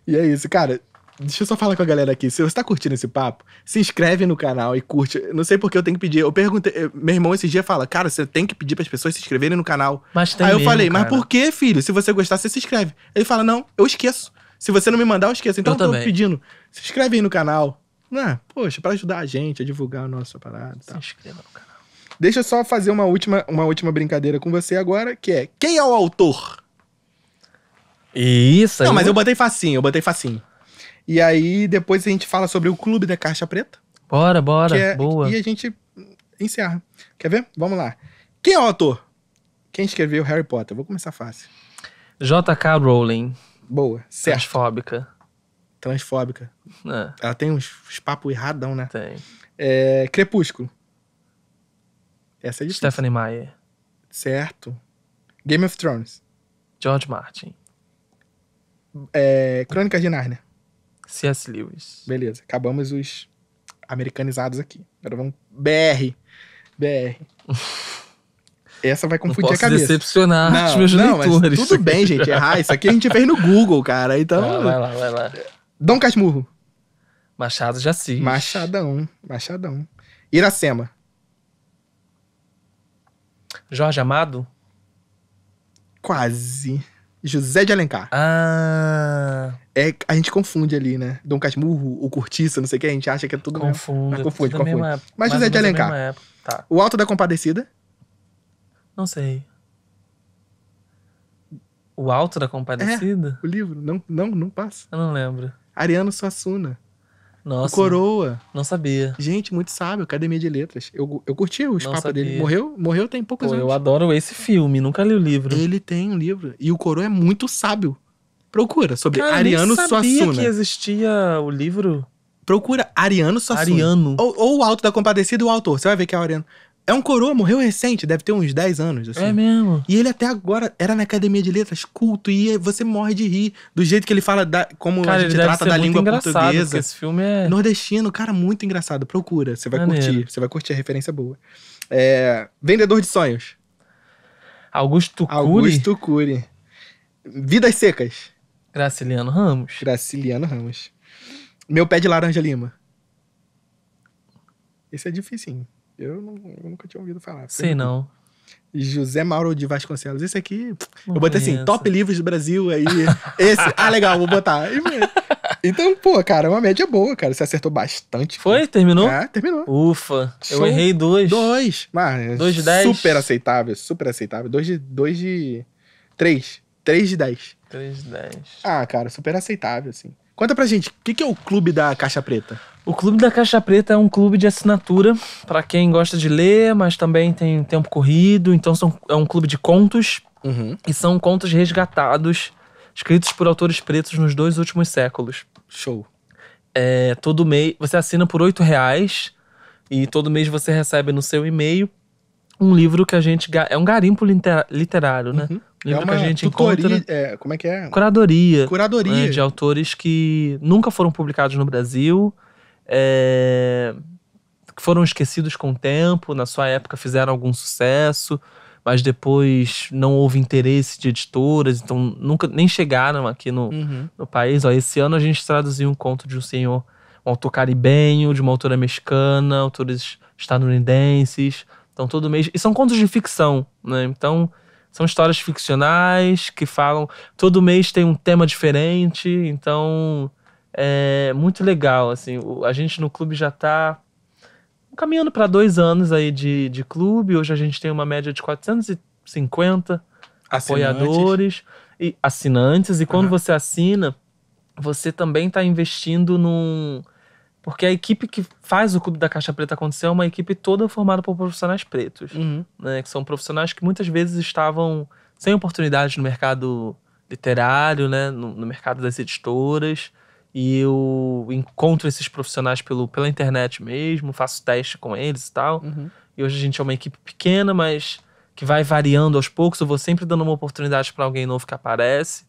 E é isso, cara. Deixa eu só falar com a galera aqui. Se você tá curtindo esse papo, se inscreve no canal e curte. Não sei porque eu tenho que pedir. Eu perguntei. Meu irmão esse dia fala: Cara, você tem que pedir para as pessoas se inscreverem no canal. Mas tem Aí eu mesmo, falei: cara. Mas por que, filho? Se você gostar, você se inscreve. Ele fala: Não, eu esqueço. Se você não me mandar, eu esqueço. Então eu, eu tô também. pedindo: Se inscreve aí no canal. Ah, poxa, para ajudar a gente a divulgar a nossa parada. Se inscreva no canal. Deixa eu só fazer uma última, uma última brincadeira com você agora, que é: Quem é o autor? Isso aí. Não, mas eu botei facinho, eu botei facinho. E aí depois a gente fala sobre o Clube da Caixa Preta. Bora, bora. É, boa. E a gente encerra. Quer ver? Vamos lá. Quem é o autor? Quem escreveu Harry Potter? Vou começar fácil. J.K. Rowling. Boa, certo. Transfóbica. Transfóbica. É. Ela tem uns, uns papos erradão, né? Tem. É, Crepúsculo. Essa é difícil. Stephanie Meyer. Certo. Game of Thrones. George Martin. É, Crônicas de Nárnia. C.S. Lewis. Beleza, acabamos os americanizados aqui. Agora vamos. BR. BR. Essa vai confundir a cabeça. decepcionar não, os meus não, leitores. Mas tudo bem, gente. Errar. Isso aqui a gente fez no Google, cara. Então. Vai, vai lá, vai lá. Dom Casmurro. Machado de Assis. Machadão. Machadão. Iracema. Jorge Amado? Quase. José de Alencar. Ah. É, a gente confunde ali, né? Dom Casmurro, o Cortiça, não sei o que, a gente acha que é tudo confunde, mesmo. Confunde, tudo confunde. Mesma, mas José de é Alencar. Tá. O Alto da Compadecida. Não sei. O Alto da Compadecida? É, o livro, não, não, não passa. Eu não lembro. Ariano Suassuna. Nossa. O Coroa. Não sabia. Gente, muito sábio, Academia de Letras. Eu, eu curti os papas dele. Morreu, morreu tem poucos Pô, anos. Eu adoro esse filme, nunca li o livro. Ele tem um livro. E o Coroa é muito sábio. Procura sobre Cara, Ariano Suassuna. Eu sabia Suassuna. que existia o livro. Procura Ariano Suassuna. Ariano. Ou, ou o Alto da Compadecida e o autor. Você vai ver que é o Ariano. É um coroa, morreu recente, deve ter uns 10 anos. Assim. É mesmo. E ele até agora era na academia de letras, culto, e você morre de rir do jeito que ele fala, da, como cara, a gente trata da língua portuguesa. Esse filme é. Nordestino, cara, muito engraçado. Procura, você vai Maneiro. curtir, você vai curtir a referência boa. É... Vendedor de Sonhos. Augusto Cury. Augusto Cury. Vidas Secas. Graciliano Ramos. Graciliano Ramos. Meu pé de laranja lima. Esse é dificinho. Eu, não, eu nunca tinha ouvido falar. Sei Pergunta. não. José Mauro de Vasconcelos. Esse aqui, não eu botei assim, essa. top livros do Brasil, aí esse, ah, legal, vou botar. Então, pô, cara, uma média boa, cara. Você acertou bastante. Foi? Cara. Terminou? É, terminou. Ufa, Show. eu errei dois. Dois. Mas, é dois de dez. Super aceitável, super aceitável. Dois de, dois de três. Três de dez. Três de dez. Ah, cara, super aceitável, assim. Conta pra gente, o que, que é o clube da Caixa Preta? O Clube da Caixa Preta é um clube de assinatura para quem gosta de ler, mas também tem tempo corrido. Então são, é um clube de contos uhum. e são contos resgatados, escritos por autores pretos nos dois últimos séculos. Show. É, todo mês você assina por oito reais e todo mês você recebe no seu e-mail um livro que a gente é um garimpo literário, né? Uhum. Um livro é que a gente tutoria, encontra. É, como é que é? Curadoria. Curadoria. Né, de autores que nunca foram publicados no Brasil é, que foram esquecidos com o tempo, na sua época fizeram algum sucesso, mas depois não houve interesse de editoras, então nunca nem chegaram aqui no, uhum. no país. Ó, esse ano a gente traduziu um conto de um senhor, um autor caribenho, de uma autora mexicana, autores estadunidenses. Então todo mês. E são contos de ficção, né? Então são histórias ficcionais que falam. Todo mês tem um tema diferente, então é muito legal, assim, a gente no clube já está caminhando para dois anos aí de, de clube, hoje a gente tem uma média de 450 assinantes. apoiadores e assinantes, e quando uhum. você assina, você também está investindo num... Porque a equipe que faz o Clube da Caixa Preta acontecer é uma equipe toda formada por profissionais pretos, uhum. né? Que são profissionais que muitas vezes estavam sem oportunidades no mercado literário, né? no, no mercado das editoras, e eu encontro esses profissionais pelo, pela internet mesmo, faço teste com eles e tal. Uhum. E hoje a gente é uma equipe pequena, mas que vai variando aos poucos. Eu vou sempre dando uma oportunidade para alguém novo que aparece.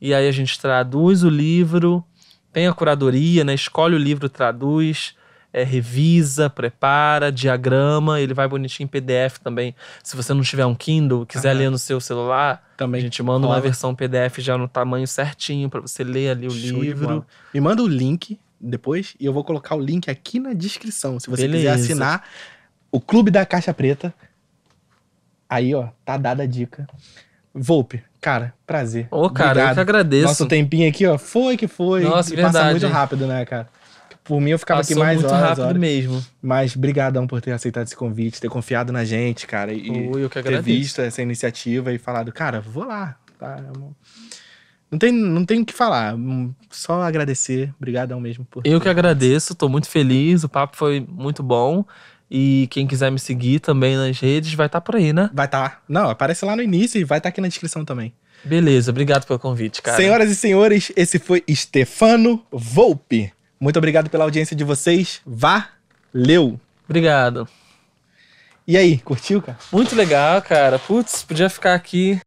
E aí a gente traduz o livro, tem a curadoria, né? Escolhe o livro, traduz, é, revisa, prepara, diagrama, ele vai bonitinho em PDF também. Se você não tiver um Kindle, quiser uhum. ler no seu celular, também a gente manda uma versão PDF já no tamanho certinho para você ler ali o Show livro. Me manda o link depois e eu vou colocar o link aqui na descrição, se você Beleza. quiser assinar o Clube da Caixa Preta. Aí, ó, tá dada a dica. Volpe, cara, prazer. Ô, cara, Obrigado. eu que agradeço. Nosso tempinho aqui, ó, foi que foi. Nossa, e verdade. Passa muito rápido, né, cara? Por mim, eu ficava Passou aqui mais muito horas, rápido horas. mesmo. Mas brigadão por ter aceitado esse convite, ter confiado na gente, cara. E Ui, eu que agradeço. ter visto essa iniciativa e falado, cara, vou lá. Tá, Não tem, não tem o que falar, hum, só agradecer. Obrigadão mesmo. Por... Eu que agradeço, tô muito feliz, o papo foi muito bom. E quem quiser me seguir também nas redes, vai estar tá por aí, né? Vai estar. Tá. Não, aparece lá no início e vai estar tá aqui na descrição também. Beleza, obrigado pelo convite, cara. Senhoras e senhores, esse foi Stefano Volpe. Muito obrigado pela audiência de vocês. Valeu! Obrigado. E aí, curtiu, cara? Muito legal, cara. Putz, podia ficar aqui